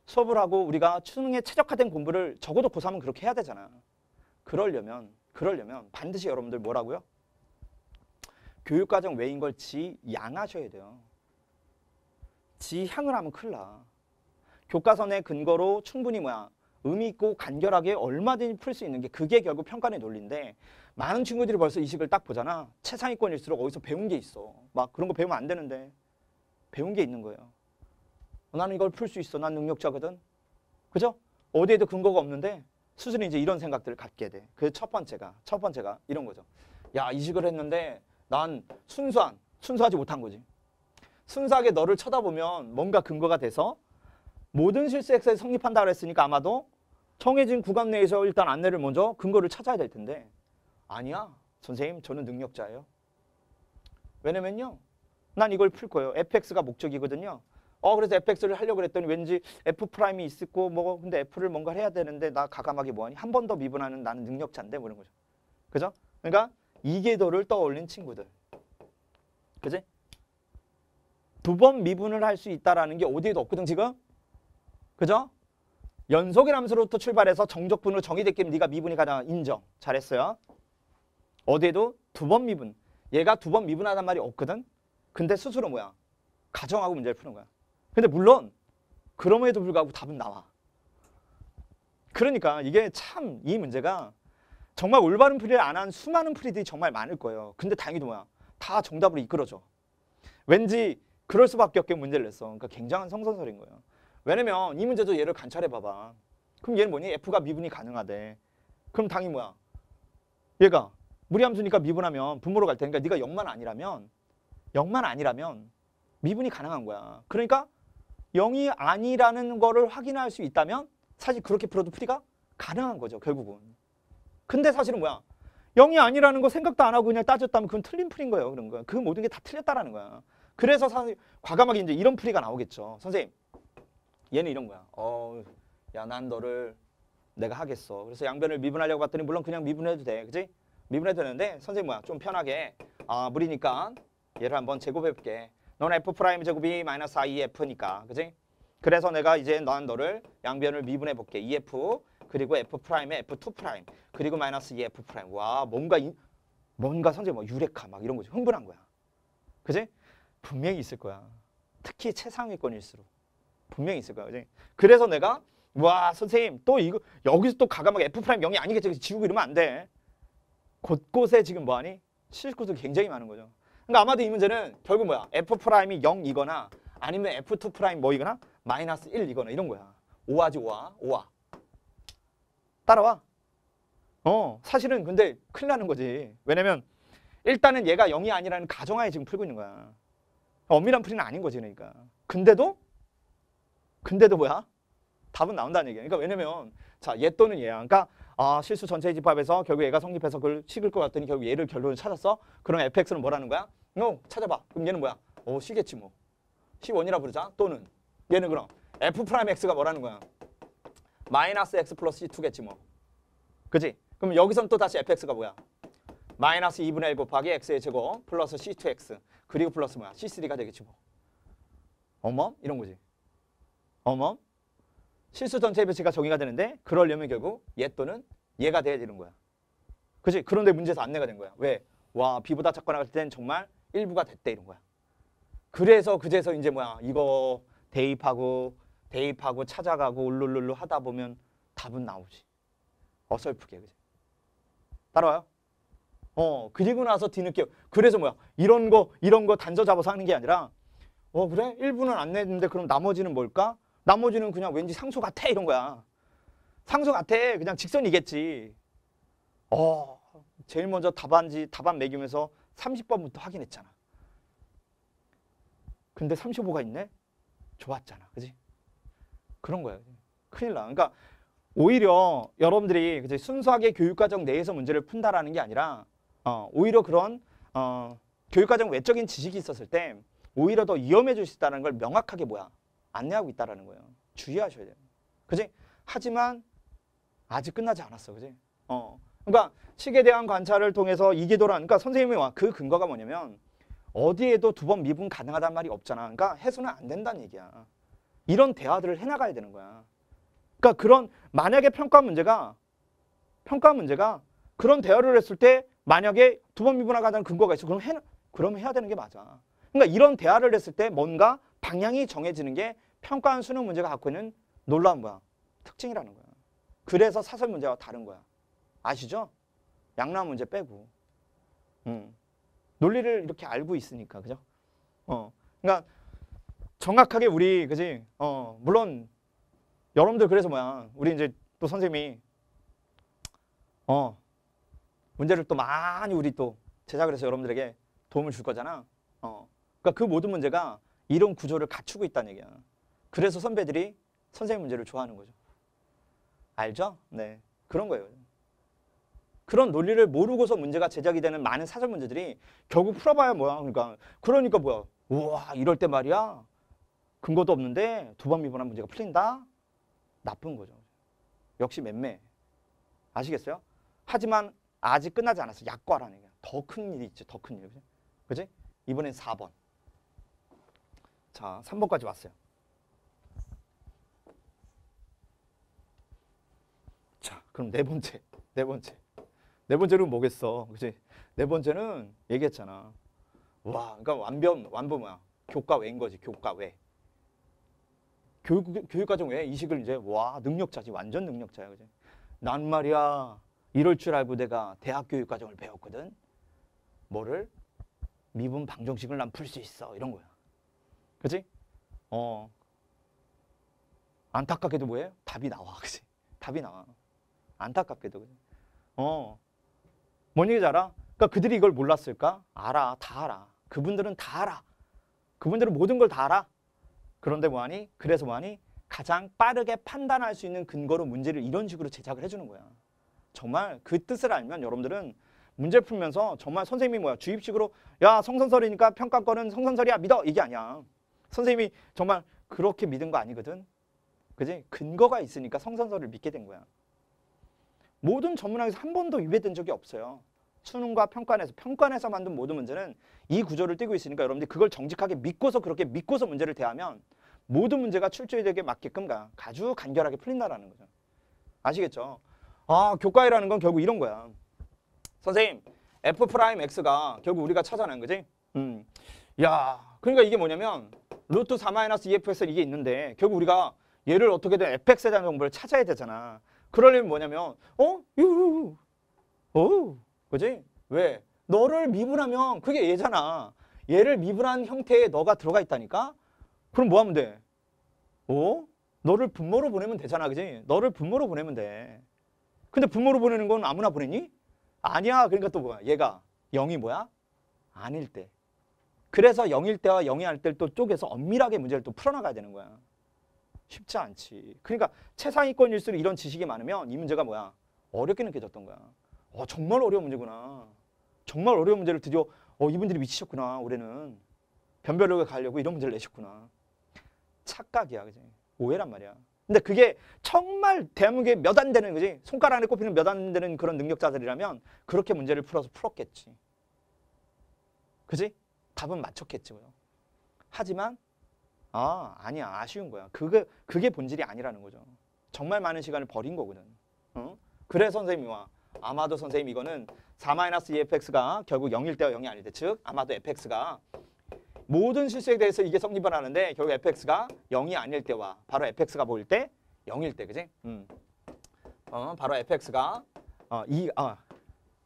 A: 수업을 하고 우리가 수능에 최적화된 공부를 적어도 고3은 그렇게 해야 되잖아 그러려면 그러려면 반드시 여러분들 뭐라고요? 교육과정 외인 걸 지양하셔야 돼요. 지향을 하면 큰일 나. 교과서의 근거로 충분히 뭐야 의미 있고 간결하게 얼마든지 풀 수 있는 게 그게 결국 평가의 논리인데 많은 친구들이 벌써 이식을 딱 보잖아. 최상위권일수록 어디서 배운 게 있어. 막 그런 거 배우면 안 되는데 배운 게 있는 거예요. 어, 나는 이걸 풀 수 있어. 난 능력자거든. 그죠? 어디에도 근거가 없는데 스스로 이제 이런 생각들을 갖게 돼. 그 첫 번째가 첫 번째가 이런 거죠. 야 이식을 했는데 난 순수한 순수하지 못한 거지. 순수하게 너를 쳐다보면 뭔가 근거가 돼서 모든 실수엑스에 성립한다 그랬으니까 아마도 정해진 구간 내에서 일단 안내를 먼저 근거를 찾아야 될 텐데 아니야 선생님 저는 능력자예요. 왜냐면요 난 이걸 풀 거예요. fx가 목적이거든요. 어 그래서 FX를 하려고 그랬더니 왠지 F 프라임이 있고 뭐 근데 F를 뭔가 해야 되는데 나가감하기 뭐하니 한 번 더 미분하는 나는 능력자인데 뭐 이런 거죠. 그죠? 그러니까 이계도를 떠올린 친구들. 그지? 두 번 미분을 할 수 있다라는 게 어디에도 없거든 지금. 그죠? 연속의 함수로부터 출발해서 정적분으로 정의됐기 네가 미분이 가장 인정. 잘했어요. 어디에도 두 번 미분. 얘가 두 번 미분하단 말이 없거든. 근데 스스로 뭐야? 가정하고 문제를 푸는 거야. 근데 물론 그럼에도 불구하고 답은 나와. 그러니까 이게 참 이 문제가 정말 올바른 풀이를 안 한 수많은 풀이들이 정말 많을 거예요. 근데 다행히도 뭐야. 다 정답으로 이끌어져. 왠지 그럴 수밖에 없게 문제를 냈어. 그러니까 굉장한 성선설인 거예요. 왜냐면 이 문제도 얘를 관찰해 봐봐. 그럼 얘는 뭐니? F가 미분이 가능하대. 그럼 당이 뭐야? 얘가 무리함수니까 미분하면 분모로 갈 테니까 네가 0만 아니라면 0만 아니라면 미분이 가능한 거야. 그러니까 영이 아니라는 거를 확인할 수 있다면 사실 그렇게 풀어도 풀이가 가능한 거죠. 결국은. 근데 사실은 뭐야? 영이 아니라는 거 생각도 안 하고 그냥 따졌다면 그건 틀린 풀인 거예요. 그런 거야. 그 모든 게 다 틀렸다라는 거야. 그래서 사실 과감하게 이제 이런 풀이가 나오겠죠. 선생님, 얘는 이런 거야. 어, 야, 난 너를 내가 하겠어. 그래서 양변을 미분하려고 봤더니 물론 그냥 미분해도 돼. 그지? 미분해도 되는데 선생님 뭐야? 좀 편하게 아, 물이니까 얘를 한번 제곱해 볼게. 넌 f 프라임 제곱이 마이너스 2f니까. 그지? 그래서 내가 이제 난 너를 양변을 미분해 볼게. e f 그리고 f 프라임에 f2 프라임 그리고 마이너스 2f e 프라임. 와, 뭔가 이, 뭔가 선생님 뭐 유레카 막 이런 거지. 흥분한 거야. 그지? 분명히 있을 거야. 특히 최상위권일수록 분명히 있을 거야. 그지? 그래서 내가 와, 선생님 또 이거 여기서 또 가감하게 f 프라임 0이 아니겠지. 지우고 이러면 안 돼. 곳곳에 지금 뭐하니? 실수도 굉장히 많은 거죠. 그러니까 아마도 이 문제는 결국 뭐야? f 프라임이 0이거나 아니면 f2 프라임 뭐이거나 마이너스 1이거나 이런 거야. 5와지 5와. 5와. 따라와. 어, 사실은 근데 큰일 나는 거지. 왜냐면 일단은 얘가 0이 아니라는 가정하에 지금 풀고 있는 거야. 엄밀한 풀이는 아닌 거지 그러니까. 근데도 근데도 뭐야? 답은 나온다는 얘기야. 그러니까 왜냐면 자, 얘 또는 얘야. 그러니까 아 실수 전체 집합에서 결국 얘가 성립해서 그걸 식을 것 같더니 결국 얘를 결론을 찾았어? 그럼 fx는 뭐라는 거야? n 찾아봐. 그럼 얘는 뭐야? 오 어, 시겠지 뭐. c1이라 부르자. 또는 얘는 그럼 f x가 뭐라는 거야? 마이너스 x 플러스 c2겠지 뭐. 그지? 그럼 여기선 또 다시 fx가 뭐야? 마이너스 2분의 1 곱하기 x의 제곱 플러스 c2x 그리고 플러스 뭐야? c3가 되겠지 뭐. 어머? 이런 거지. 어머? 실수 전체 배치가 정의가 되는데 그러려면 결국 얘 또는 얘가 돼야 되는 거야. 그지 그런데 문제에서 안내가 된 거야. 왜? 와 B보다 작거나 할때땐 정말 일부가 됐대 이런 거야. 그래서 그제서 이제 뭐야 이거 대입하고 대입하고 찾아가고 울룰룰루 하다 보면 답은 나오지. 어설프게 그지 따라와요? 어 그리고 나서 뒤늦게 그래서 뭐야 이런 거 이런 거 단서 잡아서 하는 게 아니라 어 그래? 일부는안 내는데 그럼 나머지는 뭘까? 나머지는 그냥 왠지 상소 같아 이런 거야. 상소 같아 그냥 직선이겠지. 어 제일 먼저 답안지 답안 매기면서 30번부터 확인했잖아. 근데 35가 있네? 좋았잖아. 그지? 그런 거야. 큰일 나. 그러니까 오히려 여러분들이 그치? 순수하게 교육과정 내에서 문제를 푼다라는 게 아니라 어, 오히려 그런 어, 교육과정 외적인 지식이 있었을 때 오히려 더 위험해질 수 있다는 걸 명확하게 뭐야 안내하고 있다라는 거예요. 주의하셔야 돼요. 그지? 하지만 아직 끝나지 않았어. 그지? 어. 그러니까 식에 대한 관찰을 통해서 이 기도란 그러니까 선생님이 와그 근거가 뭐냐면 어디에도 두 번 미분 가능하단 말이 없잖아. 그러니까 해서는 안 된다는 얘기야. 이런 대화들을 해 나가야 되는 거야. 그러니까 그런 만약에 평가 문제가 평가 문제가 그런 대화를 했을 때 만약에 두 번 미분화가 되는 근거가 있어. 그럼 해 그럼 해야 되는 게 맞아. 그러니까 이런 대화를 했을 때 뭔가 방향이 정해지는 게평가한 수능 문제가 갖고 있는 놀라운 뭐야? 특징이라는 거야. 그래서 사설 문제와 다른 거야. 아시죠? 양난 문제 빼고. 음. 논리를 이렇게 알고 있으니까 그죠? 어. 그러니까 정확하게 우리 그지? 어, 물론 여러분들 그래서 뭐야? 우리 이제 또 선생님이 어. 문제를 또 많이 우리 또 제작을 해서 여러분들에게 도움을 줄 거잖아. 어. 그러니까 그 모든 문제가 이런 구조를 갖추고 있다는 얘기야. 그래서 선배들이 선생님 문제를 좋아하는 거죠. 알죠? 네. 그런 거예요. 그런 논리를 모르고서 문제가 제작이 되는 많은 사전 문제들이 결국 풀어봐야 뭐야. 그러니까 그러니까 뭐야. 우와 이럴 때 말이야. 근거도 없는데 두 번 미분한 문제가 풀린다? 나쁜 거죠. 역시 맴매. 아시겠어요? 하지만 아직 끝나지 않았어. 약과라는 얘기야. 더 큰 일이 있죠. 더 큰 일. 그지? 이번엔 4번. 자, 3번까지 왔어요. 자, 그럼 네 번째, 네 번째. 네 번째는 뭐겠어? 그치? 네 번째는 얘기했잖아. 와, 그러니까 완변, 완변 뭐야? 교과 외인 거지, 교과 외. 교육, 교육과정 외 이식을 이제, 와, 능력자지, 완전 능력자야, 그지? 난 말이야, 이럴 줄 알고 내가 대학 교육과정을 배웠거든? 뭐를? 미분 방정식을 난 풀 수 있어, 이런 거야. 그렇지? 어. 안타깝게도 뭐예요? 답이 나와. [laughs] 그렇 답이 나와. 안타깝게도. 그치? 어. 뭔얘기 알아? 그니까 그들이 이걸 몰랐을까? 알아. 다 알아. 그분들은 다 알아. 그분들은 모든 걸 다 알아. 그런데 뭐하니? 그래서 뭐하니? 가장 빠르게 판단할 수 있는 근거로 문제를 이런 식으로 제작을 해주는 거야. 정말 그 뜻을 알면 여러분들은 문제 풀면서 정말 선생님이 뭐야 주입식으로 야 성선설이니까 평가권은 성선설이야 믿어 이게 아니야. 선생님이 정말 그렇게 믿은 거 아니거든. 그지? 근거가 있으니까 성선서를 믿게 된 거야. 모든 전문학에서 한 번도 위배된 적이 없어요. 수능과 평가에서 평가에서 만든 모든 문제는 이 구조를 띄고 있으니까 여러분들 그걸 정직하게 믿고서 그렇게 믿고서 문제를 대하면 모든 문제가 출제되게 맞게끔 가, 아주 간결하게 풀린다라는 거죠. 아시겠죠? 아, 교과이라는 건 결국 이런 거야. 선생님, F'X가 프라임 결국 우리가 찾아낸 거지? 음. 야, 그러니까 이게 뭐냐면 루트 4-EF에서 이게 있는데 결국 우리가 얘를 어떻게든 fx에 대한 정보를 찾아야 되잖아. 그러려면 뭐냐면 어? 유. 어. 그지? 왜? 너를 미분하면 그게 얘잖아. 얘를 미분한 형태에 너가 들어가 있다니까? 그럼 뭐 하면 돼? 어? 너를 분모로 보내면 되잖아. 그지? 너를 분모로 보내면 돼. 근데 분모로 보내는 건 아무나 보내니? 아니야. 그러니까 또 뭐야? 얘가 0이 뭐야? 아닐 때. 그래서 0일 때와 0이 할 때를 또 쪼개서 엄밀하게 문제를 또 풀어나가야 되는 거야. 쉽지 않지. 그러니까 최상위권일수록 이런 지식이 많으면 이 문제가 뭐야? 어렵게 느껴졌던 거야. 어, 정말 어려운 문제구나. 정말 어려운 문제를 드디어 어, 이분들이 미치셨구나. 올해는. 변별력을 가려고 이런 문제를 내셨구나. 착각이야. 그지? 오해란 말이야. 근데 그게 정말 대목에몇안 되는 거지. 손가락 안에 꼽히는 몇 안 되는 그런 능력자들이라면 그렇게 문제를 풀어서 풀었겠지. 그지? 답은 맞췄겠죠 하지만 아 아니야 아쉬운 거야. 그게 그게 본질이 아니라는 거죠. 정말 많은 시간을 버린 거거든. 응? 그래서 선생님이 와 아마도 선생님 이거는 4-EFX가 결국 0일 때와 0이 아닐 때 즉 아마도 fx가 모든 실수에 대해서 이게 성립을 하는데 결국 fx가 0이 아닐 때와 바로 fx가 보일 때 0일 때 그지? 음. 어, 바로 fx가 어, 2, 아,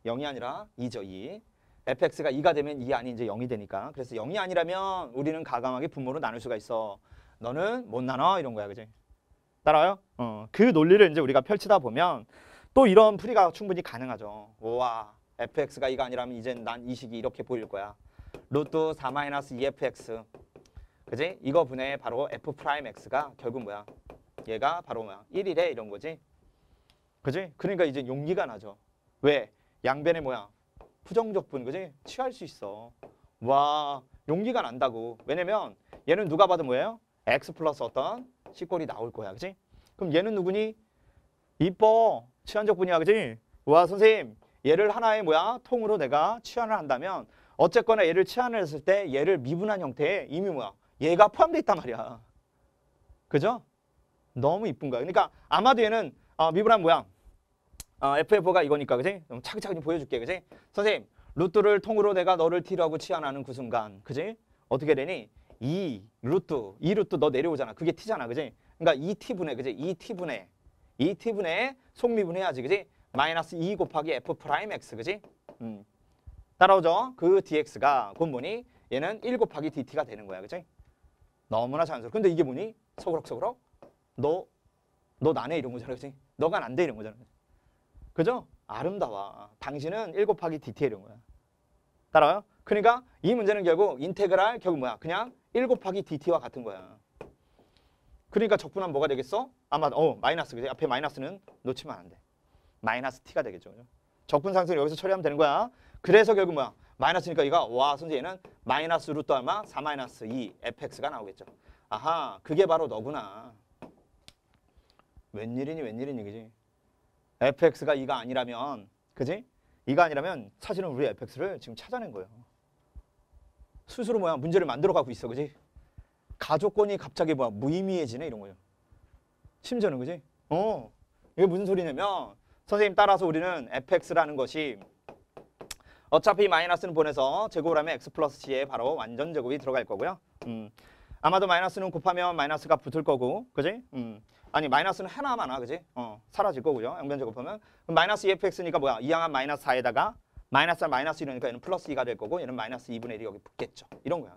A: 0이 아니라 2죠 2 fx가 2가 되면 2 아닌 이제 0이 되니까 그래서 0이 아니라면 우리는 가감하게 분모로 나눌 수가 있어 너는 못 나눠 이런 거야 그지 따라요 어, 그 논리를 이제 우리가 펼치다 보면 또 이런 풀이가 충분히 가능하죠 와 fx가 2가 아니라면 이젠 난 이 식이 이렇게 보일 거야 로또 4-2fx 그지 이거 분해 바로 f'x가 결국 뭐야 얘가 바로 뭐야 1이래 이런 거지 그지 그러니까 이제 용기가 나죠 왜 양변의 뭐야 부정적분 그지? 취할 수 있어. 와 용기가 난다고. 왜냐면 얘는 누가 봐도 뭐예요? x 플러스 어떤 식골이 나올 거야. 그지? 그럼 얘는 누구니? 이뻐. 취한적분이야. 그지? 와 선생님 얘를 하나의 뭐야? 통으로 내가 취한을 한다면 어쨌거나 얘를 취한을 했을 때 얘를 미분한 형태에 이미 뭐야? 얘가 포함돼 있단 말이야. 그죠? 너무 이쁜 거야 그러니까 아마도 얘는 어, 미분한 모양. 어, FF4가 이거니까 그지? 그럼 차근차근 보여줄게 그지? 선생님 루트를 통으로 내가 너를 t라고 치환하는 그 순간 그지? 어떻게 되니? 이 루트 이 루트 너 내려오잖아 그게 t잖아 그지? 그러니까 이 t분의 그지? 이 t분의 이 t분의 속미분 해야지 그지? 마이너스 2 곱하기 f 프라임 x 그지? 음. 따라오죠? 그 dx가 그건 뭐니? 얘는 1 곱하기 dt가 되는 거야 그지? 너무나 자연스러워 근데 이게 뭐니? 서그럭서그럭 너너 나네 이런 거잖아 그지? 너가 안 돼 이런 거잖아 그죠? 아름다워. 당신은 7 곱하기 dtL인 거야. 따라요? 와 그러니까 이 문제는 결국 인테그랄 결국 뭐야? 그냥 7 곱하기 dt와 같은 거야. 그러니까 적분하면 뭐가 되겠어? 아마 어 마이너스 그지? 앞에 마이너스는 놓치면 안 돼. 마이너스 t가 되겠죠. 그죠? 적분 상승을 여기서 처리하면 되는 거야. 그래서 결국 뭐야? 마이너스니까 이거 와 선생님 얘는 마이너스 루트 얼마? 4 마이너스 2 fx가 나오겠죠. 아하 그게 바로 너구나. 웬일이니 웬일이니 그지? fx가 2가 아니라면 그지? 2가 아니라면 사실은 우리 fx를 지금 찾아낸 거예요. 스스로 뭐야 문제를 만들어가고 있어 그지? 가족권이 갑자기 뭐야 무의미해지네 이런 거죠. 심지어는 그지? 어 이게 무슨 소리냐면 선생님 따라서 우리는 fx라는 것이 어차피 마이너스는 보내서 제곱을 하면 x 플러스 g 에 바로 완전 제곱이 들어갈 거고요. 음. 아마도 마이너스는 곱하면 마이너스가 붙을 거고, 그지? 음. 아니 마이너스는 하나만 아 그지? 어 사라질 거고요. 양변제곱 하면 마이너스 2fx니까 뭐야? 이항한 마이너스 4에다가 마이너스 마이너스 이러니까 얘는 플러스 2가 될 거고 얘는 마이너스 2분의 1이 여기 붙겠죠. 이런 거야.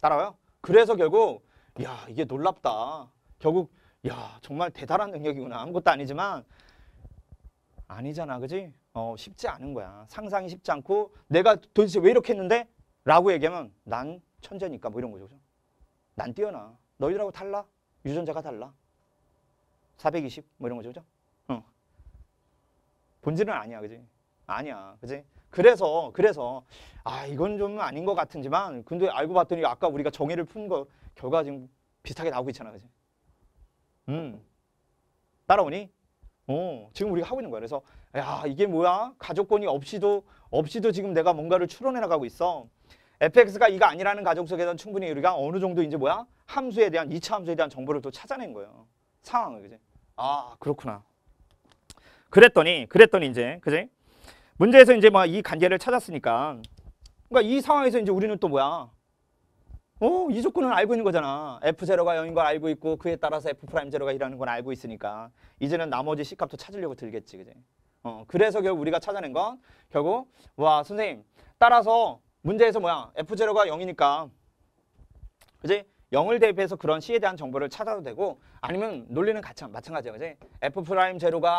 A: 따라와요? 그래서 결국 야 이게 놀랍다. 결국 야 정말 대단한 능력이구나. 아무것도 아니지만 아니잖아 그지? 어 쉽지 않은 거야. 상상이 쉽지 않고 내가 도대체 왜 이렇게 했는데? 라고 얘기하면 난 천재니까 뭐 이런 거죠. 그죠? 난 뛰어나. 너희들하고 달라. 유전자가 달라. 420뭐 이런 거죠. 그죠? 어. 본질은 아니야. 그지? 아니야. 그지? 그래서 그래서 아 이건 좀 아닌 것 같은지만 근데 알고 봤더니 아까 우리가 정의를 푼 거 결과 지금 비슷하게 나오고 있잖아. 그지? 음. 따라오니? 어, 지금 우리가 하고 있는 거야. 그래서 야 이게 뭐야? 가족권이 없이도 없이도 지금 내가 뭔가를 추론해 나가고 있어. fx가 이가 아니라는 가정 속에서는 충분히 우리가 어느 정도 이제 뭐야? 함수에 대한 이차 함수에 대한 정보를 또 찾아낸 거예요. 상황을 그지? 아 그렇구나. 그랬더니 그랬더니 이제 그지? 문제에서 이제 막 이 관계를 찾았으니까 그러니까 이 상황에서 이제 우리는 또 뭐야? 어, 이 조건은 알고 있는 거잖아. F0가 0인 걸 알고 있고 그에 따라서 F'제로가 일하는 걸 알고 있으니까 이제는 나머지 C값도 찾으려고 들겠지. 그지? 어, 그래서 결국 우리가 찾아낸 건 결국 와, 선생님 따라서 문제에서 뭐야? F0가 0이니까 그지? 0을 대입해서 그런 C에 대한 정보를 찾아도 되고 아니면 논리는 같이 마찬가지야. 그지? F 프가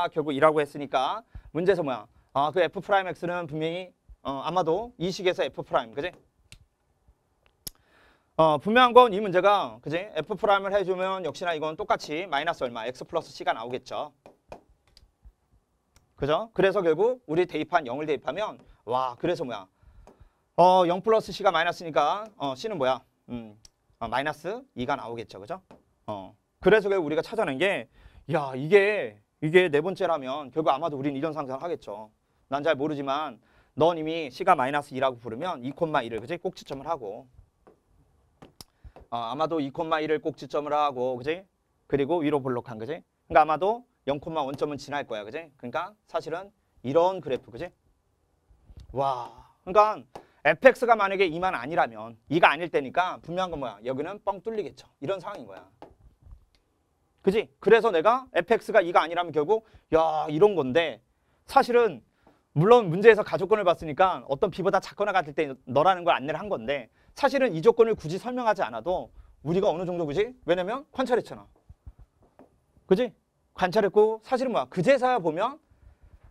A: 결국 2라고 했으니까 문제에서 뭐야? 아, 그 F X는 분명히 어, 아마도 이 식에서 F 프라지 어, 분명한 건 이 문제가 그지? F 프라임을 해 주면 역시나 이건 똑같이 마이너스 얼마 X 플러스 C가 나오겠죠. 그죠? 그래서 결국 우리 대입한 0을 대입하면 와, 그래서 뭐야? 어, 0 플러스 C가 마이너스니까 어, C는 뭐야? 음, 어, 마이너스 2가 나오겠죠. 그죠? 어. 그래서 우리가 찾아낸 게, 야, 이게, 이게 네 번째라면 결국 아마도 우린 이런 상상을 하겠죠. 난 잘 모르지만 넌 이미 C가 마이너스 2라고 부르면 2,1을 그지? 꼭지점을 하고. 어, 아마도 2,1을 꼭지점을 하고, 그지? 그리고 위로 볼록한, 그지? 그러니까 아마도 0,1점은 지날 거야, 그지? 그러니까 사실은 이런 그래프, 그지? 와. 그러니까 fx가 만약에 2만 아니라면 2가 아닐 때니까 분명한 건 뭐야? 여기는 뻥 뚫리겠죠. 이런 상황인 거야. 그지? 그래서 내가 fx가 2가 아니라면 결국 야 이런 건데 사실은 물론 문제에서 가조건을 봤으니까 어떤 b보다 작거나 같을 때 너라는 걸 안내를 한 건데 사실은 이 조건을 굳이 설명하지 않아도 우리가 어느 정도 그지? 왜냐면 관찰했잖아. 그지? 관찰했고 사실은 뭐야? 그제서야 보면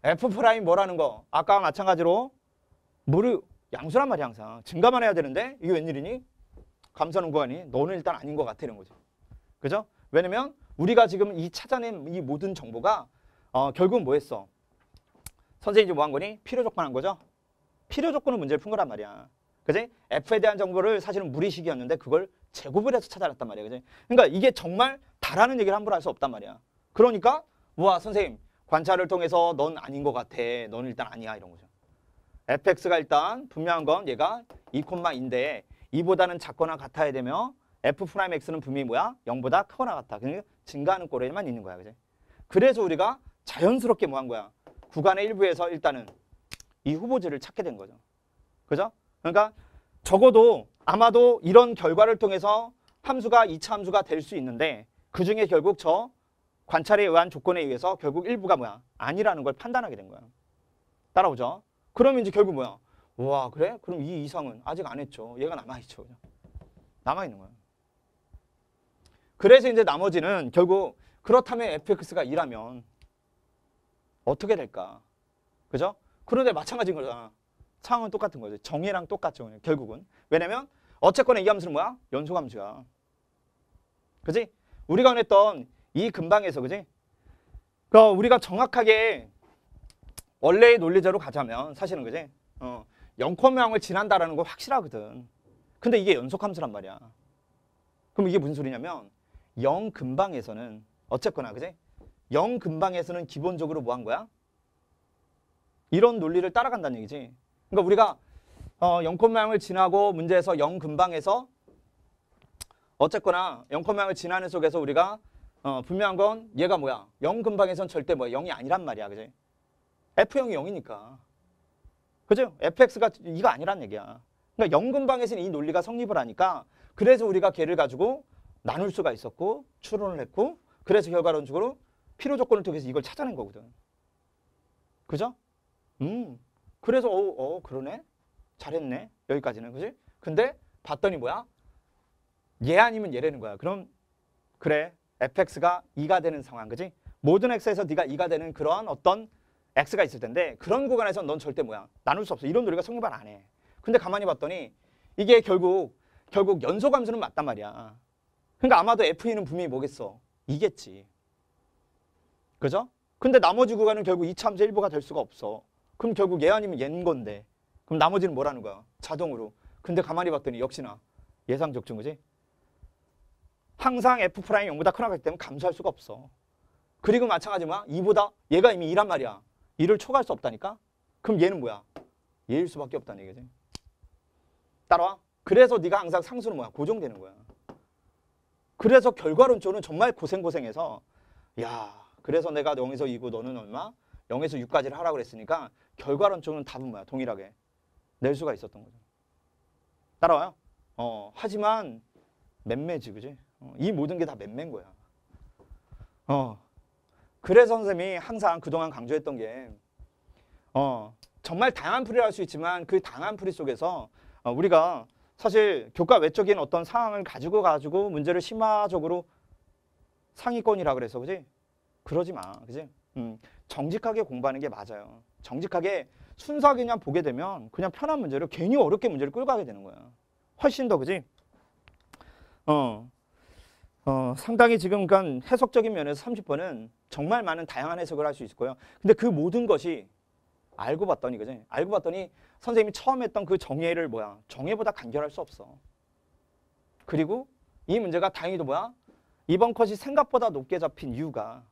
A: f 프라임 뭐라는 거 아까와 마찬가지로 모르 양수란 말이야 항상. 증가만 해야 되는데 이게 웬일이니? 감사는 구하니 너는 일단 아닌 것 같아 이런 거죠. 그죠? 왜냐면 우리가 지금 이 찾아낸 이 모든 정보가 어, 결국은 뭐 했어? 선생님이 뭐 한 거니? 필요 조건한 거죠? 필요 조건은 문제를 푼 거란 말이야. 그지? F에 대한 정보를 사실은 무리식이었는데 그걸 제곱을 해서 찾아냈단 말이야. 그지? 그러니까 이게 정말 다라는 얘기를 함부로 할 수 없단 말이야. 그러니까 우와 선생님 관찰을 통해서 넌 아닌 것 같아. 넌 일단 아니야 이런 거죠. fx가 일단 분명한 건 얘가 2마인데 2보다는 작거나 같아야 되며 f'x는 분명히 뭐야? 0보다 크거나 같아. 그러니까 증가하는 꼴에만 있는 거야. 그지? 그래서 우리가 자연스럽게 뭐한 거야? 구간의 일부에서 일단은 이 후보지를 찾게 된 거죠. 그죠? 그러니까 적어도 아마도 이런 결과를 통해서 함수가 2차 함수가 될 수 있는데 그 중에 결국 저 관찰에 의한 조건에 의해서 결국 일부가 뭐야? 아니라는 걸 판단하게 된 거야. 따라오죠. 그러 이제 결국 뭐야? 와 그래? 그럼 이 이상은 아직 안 했죠. 얘가 남아있죠. 그냥. 남아있는 거야. 그래서 이제 나머지는 결국 그렇다면 fx가 2라면 어떻게 될까? 그죠? 그런데 마찬가지인 거잖아. 상황은 똑같은 거죠. 정의랑 똑같죠. 결국은. 왜냐면 어쨌거나 이 함수는 뭐야? 연소함수야. 그지? 우리가 원했던 이 근방에서 그지? 그럼 우리가 정확하게 원래의 논리대로 가자면 사실은 그지? 어, 영권을 지난다라는 건 확실하거든. 근데 이게 연속함수란 말이야. 그럼 이게 무슨 소리냐면 영 근방에서는 어쨌거나 그지? 영 근방에서는 기본적으로 뭐한 거야? 이런 논리를 따라간다는 얘기지. 그러니까 우리가 어, 영권을 지나고 문제에서 영 근방에서 어쨌거나 영권을 지나는 속에서 우리가 어, 분명한 건 얘가 뭐야? 영 근방에선 절대 뭐야? 이 아니란 말이야. 그지? F형이 0이니까. 그죠? fx가 이가 아니란 얘기야. 그러니까 연금방에서는 이 논리가 성립을 하니까 그래서 우리가 개를 가지고 나눌 수가 있었고 추론을 했고 그래서 결과론적으로 필요 조건을 통해서 이걸 찾아낸 거거든. 그죠? 음. 그래서 어, 어 그러네. 잘했네. 여기까지는. 그지 근데 봤더니 뭐야? 얘 아니면 얘라는 거야. 그럼 그래. fx가 이가 되는 상황. 그지 모든 x에서 네가 이가 되는 그러한 어떤 x가 있을 텐데 그런 구간에서넌 절대 뭐야 나눌 수 없어 이런 논리가 성립을 안해 근데 가만히 봤더니 이게 결국 결국 연소감수는 맞단 말이야 그러니까 아마도 F는 분명히 뭐겠어 이겠지 그죠? 근데 나머지 구간은 결국 2차함수 일부가 될 수가 없어 그럼 결국 얘 아니면 얘 건데 그럼 나머지는 뭐라는 거야 자동으로 근데 가만히 봤더니 역시나 예상 적중이지 항상 F 프라임 0보다 크나 같기 때문에 감소할 수가 없어 그리고 마찬가지지만 2보다 얘가 이미 2란 말이야 이를 초과할 수 없다니까? 그럼 얘는 뭐야? 얘일 수밖에 없다는 얘기지. 따라와. 그래서 네가 항상 상수는 뭐야? 고정되는 거야. 그래서 결과론적으로는 정말 고생고생해서 야 그래서 내가 0에서 2고 너는 얼마? 0에서 6까지를 하라고 그으니까 결과론적으로는 답은 뭐야? 동일하게 낼 수가 있었던 거죠. 따라와요. 어, 하지만 맴매지 그지? 어, 이 모든 게다 맴매인 거야. 어, 그래서 선생님이 항상 그동안 강조했던 게 어, 정말 다양한 풀이를 할 수 있지만 그 다양한 풀이 속에서 어, 우리가 사실 교과 외적인 어떤 상황을 가지고 가지고 문제를 심화적으로 상위권이라 그래서 그지? 그러지 마. 그지? 음, 정직하게 공부하는 게 맞아요. 정직하게 순수하게 그냥 보게 되면 그냥 편한 문제를 괜히 어렵게 문제를 끌고 가게 되는 거야. 훨씬 더 그지? 어. 어, 상당히 지금 그러니까 해석적인 면에서 30번은 정말 많은 다양한 해석을 할 수 있고요. 근데 그 모든 것이 알고 봤더니 그죠? 알고 봤더니 선생님이 처음 했던 그 정예를 뭐야? 정예보다 간결할 수 없어. 그리고 이 문제가 다행히도 뭐야? 이번 컷이 생각보다 높게 잡힌 이유가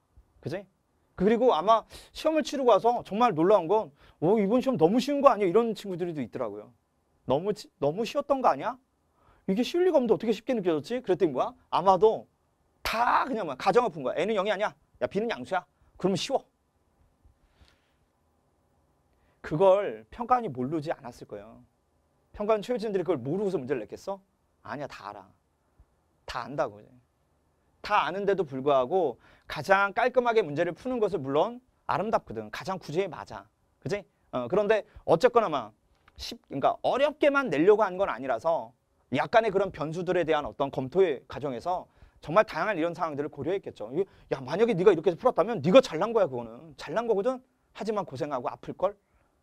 A: 그지? 그리고 아마 시험을 치르고 와서 정말 놀라운 건 오, 이번 시험 너무 쉬운 거 아니야? 이런 친구들도 있더라고요. 너무 너무 쉬웠던 거 아니야? 이게 쉬울 리가 없는데 어떻게 쉽게 느껴졌지? 그랬더니 뭐야? 아마도 다 그냥 막 가정 아픈 거야. N은 0이 아니야. 야, B는 양수야. 그러면 쉬워. 그걸 평가원이 모르지 않았을 거예요. 평가원 최우진들이 그걸 모르고서 문제를 냈겠어? 아니야, 다 알아. 다 안다고. 이제. 다 아는데도 불구하고 가장 깔끔하게 문제를 푸는 것을 물론 아름답거든. 가장 구제에 맞아. 그지? 어, 그런데 어쨌거나 막 쉽, 그러니까 어렵게만 내려고 한 건 아니라서 약간의 그런 변수들에 대한 어떤 검토의 과정에서 정말 다양한 이런 상황들을 고려했겠죠. 야 만약에 네가 이렇게 풀었다면 네가 잘난 거야 그거는. 잘난 거거든. 하지만 고생하고 아플걸.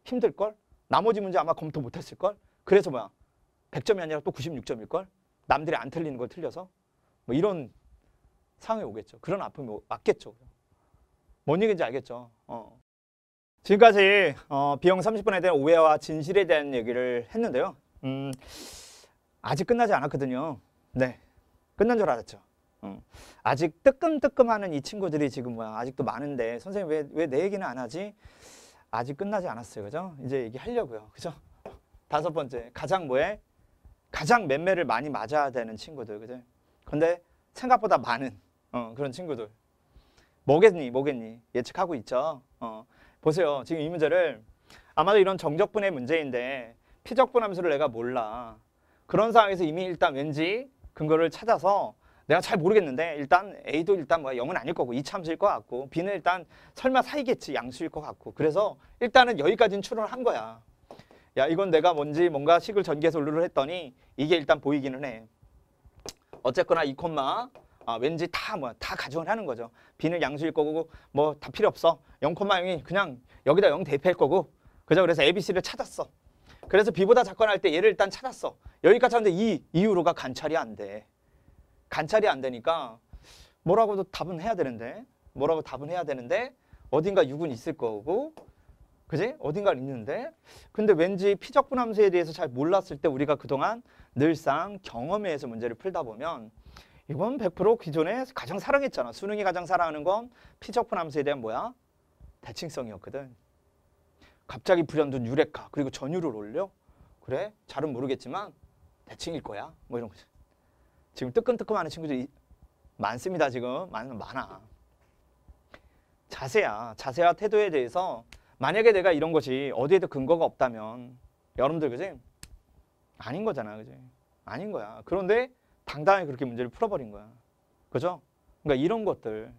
A: 힘들걸. 나머지 문제 아마 검토 못했을걸. 그래서 뭐야. 100점이 아니라 또 96점일걸. 남들이 안 틀리는 걸 틀려서. 뭐 이런 상황이 오겠죠. 그런 아픔이 왔겠죠. 뭔 얘기인지 알겠죠. 어. 지금까지 어, 비형 30분에 대한 오해와 진실에 대한 얘기를 했는데요. 음, 아직 끝나지 않았거든요. 네, 끝난 줄 알았죠. 어. 아직 뜨끔뜨끔하는 이 친구들이 지금 뭐야 아직도 많은데 선생님 왜 왜 내 얘기는 안 하지? 아직 끝나지 않았어요, 그죠? 이제 얘기하려고요, 그죠? 다섯 번째 가장 뭐에 가장 맴매를 많이 맞아야 되는 친구들, 그죠? 근데 생각보다 많은 어, 그런 친구들 뭐겠니, 뭐겠니 예측하고 있죠. 어, 보세요, 지금 이 문제를 아마도 이런 정적분의 문제인데 피적분 함수를 내가 몰라. 그런 상황에서 이미 일단 왠지 근거를 찾아서 내가 잘 모르겠는데 일단 A도 일단 뭐 0은 아닐 거고 이참수일것 같고 B는 일단 설마 사이겠지 양수일 것 같고 그래서 일단은 여기까지는 추론을 한 거야. 야 이건 내가 뭔지 뭔가 식을 전개해서 룰을 했더니 이게 일단 보이기는 해. 어쨌거나 이 콤마 아, 왠지 다 뭐다 다 가정을 하는 거죠. B는 양수일 거고 뭐 다 필요 없어. 0,0이 그냥 여기다 0 대입할 거고 그죠? 그래서 ABC를 찾았어. 그래서 B보다 작거나 할 때 얘를 일단 찾았어. 여기까지 하는데이이후로가 관찰이 안 돼. 관찰이 안 되니까 뭐라고도 답은 해야 되는데 뭐라고 답은 해야 되는데 어딘가 유은 있을 거고 그지? 어딘가 있는데 근데 왠지 피적분 함수에 대해서 잘 몰랐을 때 우리가 그동안 늘상 경험에 의해서 문제를 풀다 보면 이건 100% 기존에 가장 사랑했잖아. 수능이 가장 사랑하는 건 피적분 함수에 대한 뭐야? 대칭성이었거든. 갑자기 불현듯 유레카 그리고 전율을 올려? 그래? 잘은 모르겠지만 대칭일 거야 뭐 이런 거지 지금 뜨끔뜨끔하는 친구들이 많습니다 지금 많 많아 자세야 자세와 태도에 대해서 만약에 내가 이런 것이 어디에도 근거가 없다면 여러분들 그지? 아닌 거잖아 그지? 아닌 거야 그런데 당당하게 그렇게 문제를 풀어버린 거야 그죠? 그러니까 이런 것들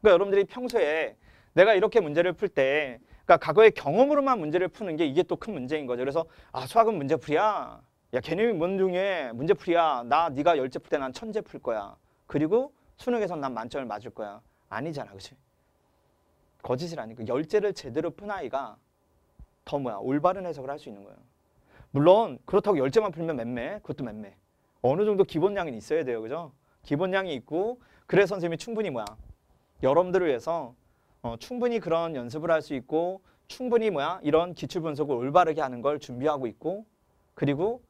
A: 그러니까 여러분들이 평소에 내가 이렇게 문제를 풀때 그러니까 과거의 경험으로만 문제를 푸는 게 이게 또 큰 문제인 거죠. 그래서 아 수학은 문제풀이야. 야 개념이 뭔 중에 문제풀이야. 나 네가 열제 풀때 난천재풀 거야. 그리고 수능에서난 만점을 맞을 거야. 아니잖아, 그렇지? 거짓을 아니까 열제를 제대로 푼 아이가 더 뭐야 올바른 해석을 할 수 있는 거예요. 물론 그렇다고 열제만 풀면 맴매, 그것도 맴매. 어느 정도 기본량이 있어야 돼요, 그죠? 기본량이 있고 그래 서 선생님이 충분히 뭐야 여러분들을 위해서 어, 충분히 그런 연습을 할 수 있고 충분히 뭐야 이런 기출 분석을 올바르게 하는 걸 준비하고 있고 그리고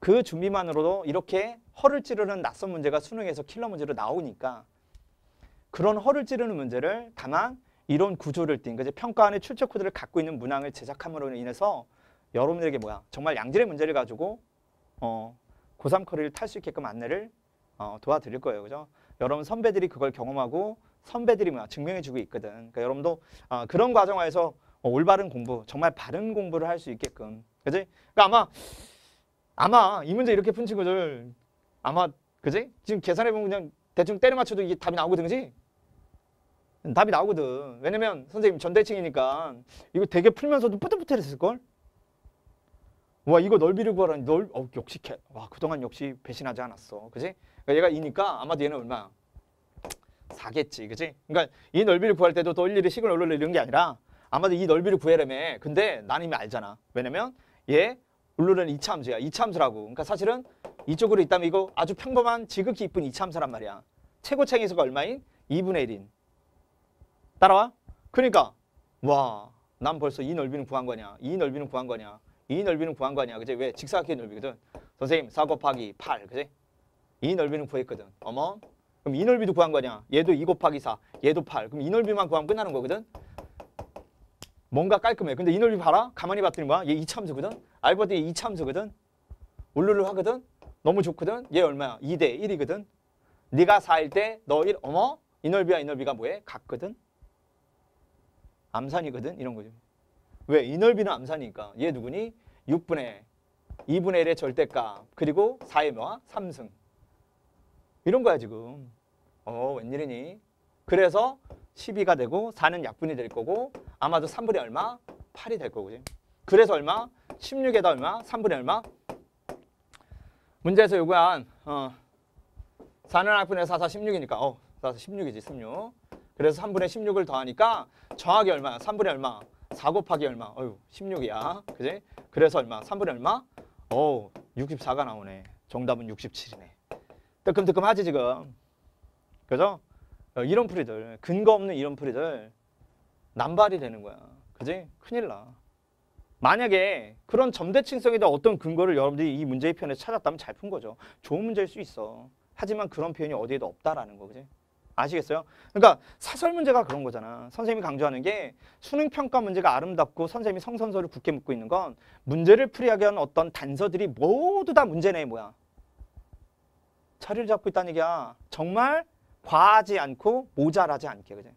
A: 그 준비만으로도 이렇게 허를 찌르는 낯선 문제가 수능에서 킬러 문제로 나오니까 그런 허를 찌르는 문제를 다만 이런 구조를 띈 그지 평가안의 출처 코드를 갖고 있는 문항을 제작함으로 인해서 여러분들에게 뭐야 정말 양질의 문제를 가지고 어, 고3 커리를 탈 수 있게끔 안내를 어, 도와드릴 거예요. 그죠? 여러분 선배들이 그걸 경험하고 선배들이 뭐 증명해주고 있거든. 그러니까 여러분도 어, 그런 과정에서 어, 올바른 공부, 정말 바른 공부를 할 수 있게끔. 그지? 그러니까 아마 아마 이 문제 이렇게 푼 친구들 아마 그지? 지금 계산해 보면 그냥 대충 때려 맞춰도 이게 답이 나오거든지. 답이 나오거든. 왜냐면 선생님 전대칭이니까 이거 되게 풀면서도 뿌듯뿌듯했을 걸. 와 이거 넓이를 구하라니 넓 어, 역시 개, 와 그동안 역시 배신하지 않았어. 그지? 그러니까 얘가 이니까 아마도 얘는 얼마야? 4겠지, 그지? 그러니까 이 넓이를 구할 때도 또 일일이 식을 올려 이런 게 아니라 아마도 이 넓이를 구해라며. 근데 난 이미 알잖아. 왜냐면 얘울론는이참수야이참수라고 그러니까 사실은 이쪽으로 있다면 이거 아주 평범한 지극히 이쁜 이참수란 말이야. 최고차항에서가 얼마인? 2분의 1인. 따라와? 그러니까 와, 난 벌써 이 넓이는 구한 거냐. 이 넓이는 구한 거냐. 이 넓이는 구한 거냐. 그지? 왜? 직사각형의 넓이거든. 선생님, 4 곱하기 8. 그지? 이 넓이는 구했거든. 어머. 그럼 이 넓이도 구한 거냐? 얘도 2 곱하기 4, 얘도 8. 그럼 이 넓이만 구하면 끝나는 거거든. 뭔가 깔끔해. 근데 이 넓이 봐라. 가만히 봤더니 뭐야? 얘 2참수거든. 알고 봤더 2참수거든. 울룰루 하거든. 너무 좋거든. 얘 얼마야? 2대 1이거든. 네가 4일 때너 1, 어머? 이 넓이와 이 넓이가 뭐해? 같거든. 암산이거든. 이런 거죠. 왜? 이 넓이는 암산이니까. 얘 누구니? 6분의 2분의 1의 절대값. 그리고 4의 뭐야? 3승. 이런 거야 지금. 어 웬일이니? 그래서 12가 되고 4는 약분이 될 거고 아마도 3분의 얼마? 8이 될 거고. 그래서 얼마? 16에다 얼마? 3분의 얼마? 문제에서 요구한 어, 4는 약분의 4, 4, 16이니까 어, 4, 16이지 16. 그래서 3분의 16을 더하니까 정확히 얼마야? 3분의 얼마? 4 곱하기 얼마? 어유 16이야. 그지? 그래서 얼마? 3분의 얼마? 어 64가 나오네. 정답은 67이네. 뜨끔뜨끔하지 그러니까 지금. 그죠? 어, 이런 풀이들, 근거 없는 이런 풀이들 남발이 되는 거야. 그지? 큰일 나. 만약에 그런 점대칭성에 대한 어떤 근거를 여러분들이 이 문제의 표현에 찾았다면 잘 푼 거죠. 좋은 문제일 수 있어. 하지만 그런 표현이 어디에도 없다라는 거, 그지? 아시겠어요? 그러니까 사설 문제가 그런 거잖아. 선생님이 강조하는 게 수능 평가 문제가 아름답고 선생님이 성선설을 굳게 묻고 있는 건 문제를 풀이하기 한 어떤 단서들이 모두 다 문제네 뭐야. 자리를 잡고 있다는 얘기야. 정말 과하지 않고 모자라지 않게. 그죠?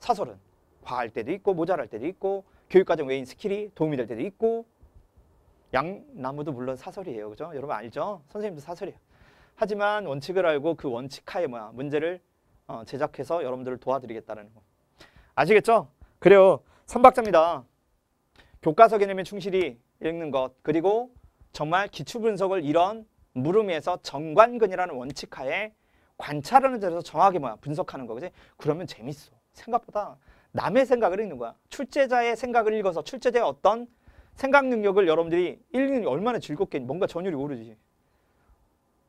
A: 사설은 과할 때도 있고 모자랄 때도 있고 교육과정 외인 스킬이 도움이 될 때도 있고 양나무도 물론 사설이에요. 그죠? 여러분 알죠? 선생님도 사설이에요. 하지만 원칙을 알고 그 원칙 하에 뭐야 문제를 어, 제작해서 여러분들을 도와드리겠다는 거. 아시겠죠? 그래요. 3박자입니다. 교과서 개념에 충실히 읽는 것 그리고 정말 기초 분석을 이런 물음 에서 정관근이라는 원칙하에 관찰하는 자 데서 정확히 뭐야 분석하는 거지 그러면 재밌어 생각보다 남의 생각을 읽는 거야 출제자의 생각을 읽어서 출제자의 어떤 생각 능력을 여러분들이 읽는 얼마나 즐겁게 뭔가 전율이 오르지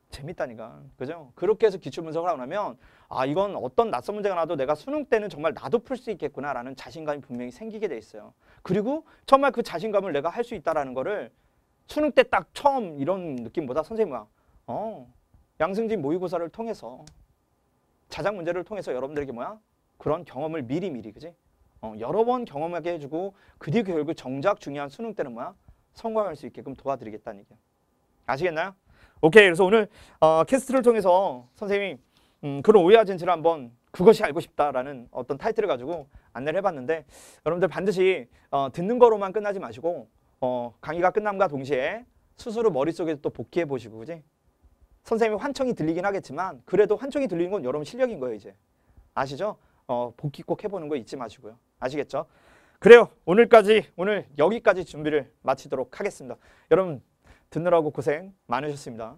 A: 재밌다니까 그죠 그렇게 해서 기출 분석을 하고 나면 아 이건 어떤 낯선 문제가 나도 내가 수능 때는 정말 나도 풀 수 있겠구나라는 자신감이 분명히 생기게 돼 있어요 그리고 정말 그 자신감을 내가 할 수 있다라는 거를 수능 때 딱 처음 이런 느낌보다 선생님 어, 양승진 모의고사를 통해서 자작 문제를 통해서 여러분들에게 뭐야? 그런 경험을 미리미리 그지? 어, 여러 번 경험하게 해주고 그 뒤에 결국 정작 중요한 수능 때는 뭐야? 성공할 수 있게끔 도와드리겠다는 얘기야. 아시겠나요? 오케이 그래서 오늘 어, 캐스트를 통해서 선생님이 음, 그런 오해와 진실을 한번 그것이 알고 싶다라는 어떤 타이틀을 가지고 안내를 해봤는데 여러분들 반드시 어, 듣는 거로만 끝나지 마시고 어, 강의가 끝남과 동시에 스스로 머릿속에서 또 복귀해 보시고 그지? 선생님이 환청이 들리긴 하겠지만 그래도 환청이 들리는 건 여러분 실력인 거예요 이제 아시죠? 어, 복귀 꼭 해보는 거 잊지 마시고요 아시겠죠? 그래요 오늘까지 오늘 여기까지 준비를 마치도록 하겠습니다 여러분 듣느라고 고생 많으셨습니다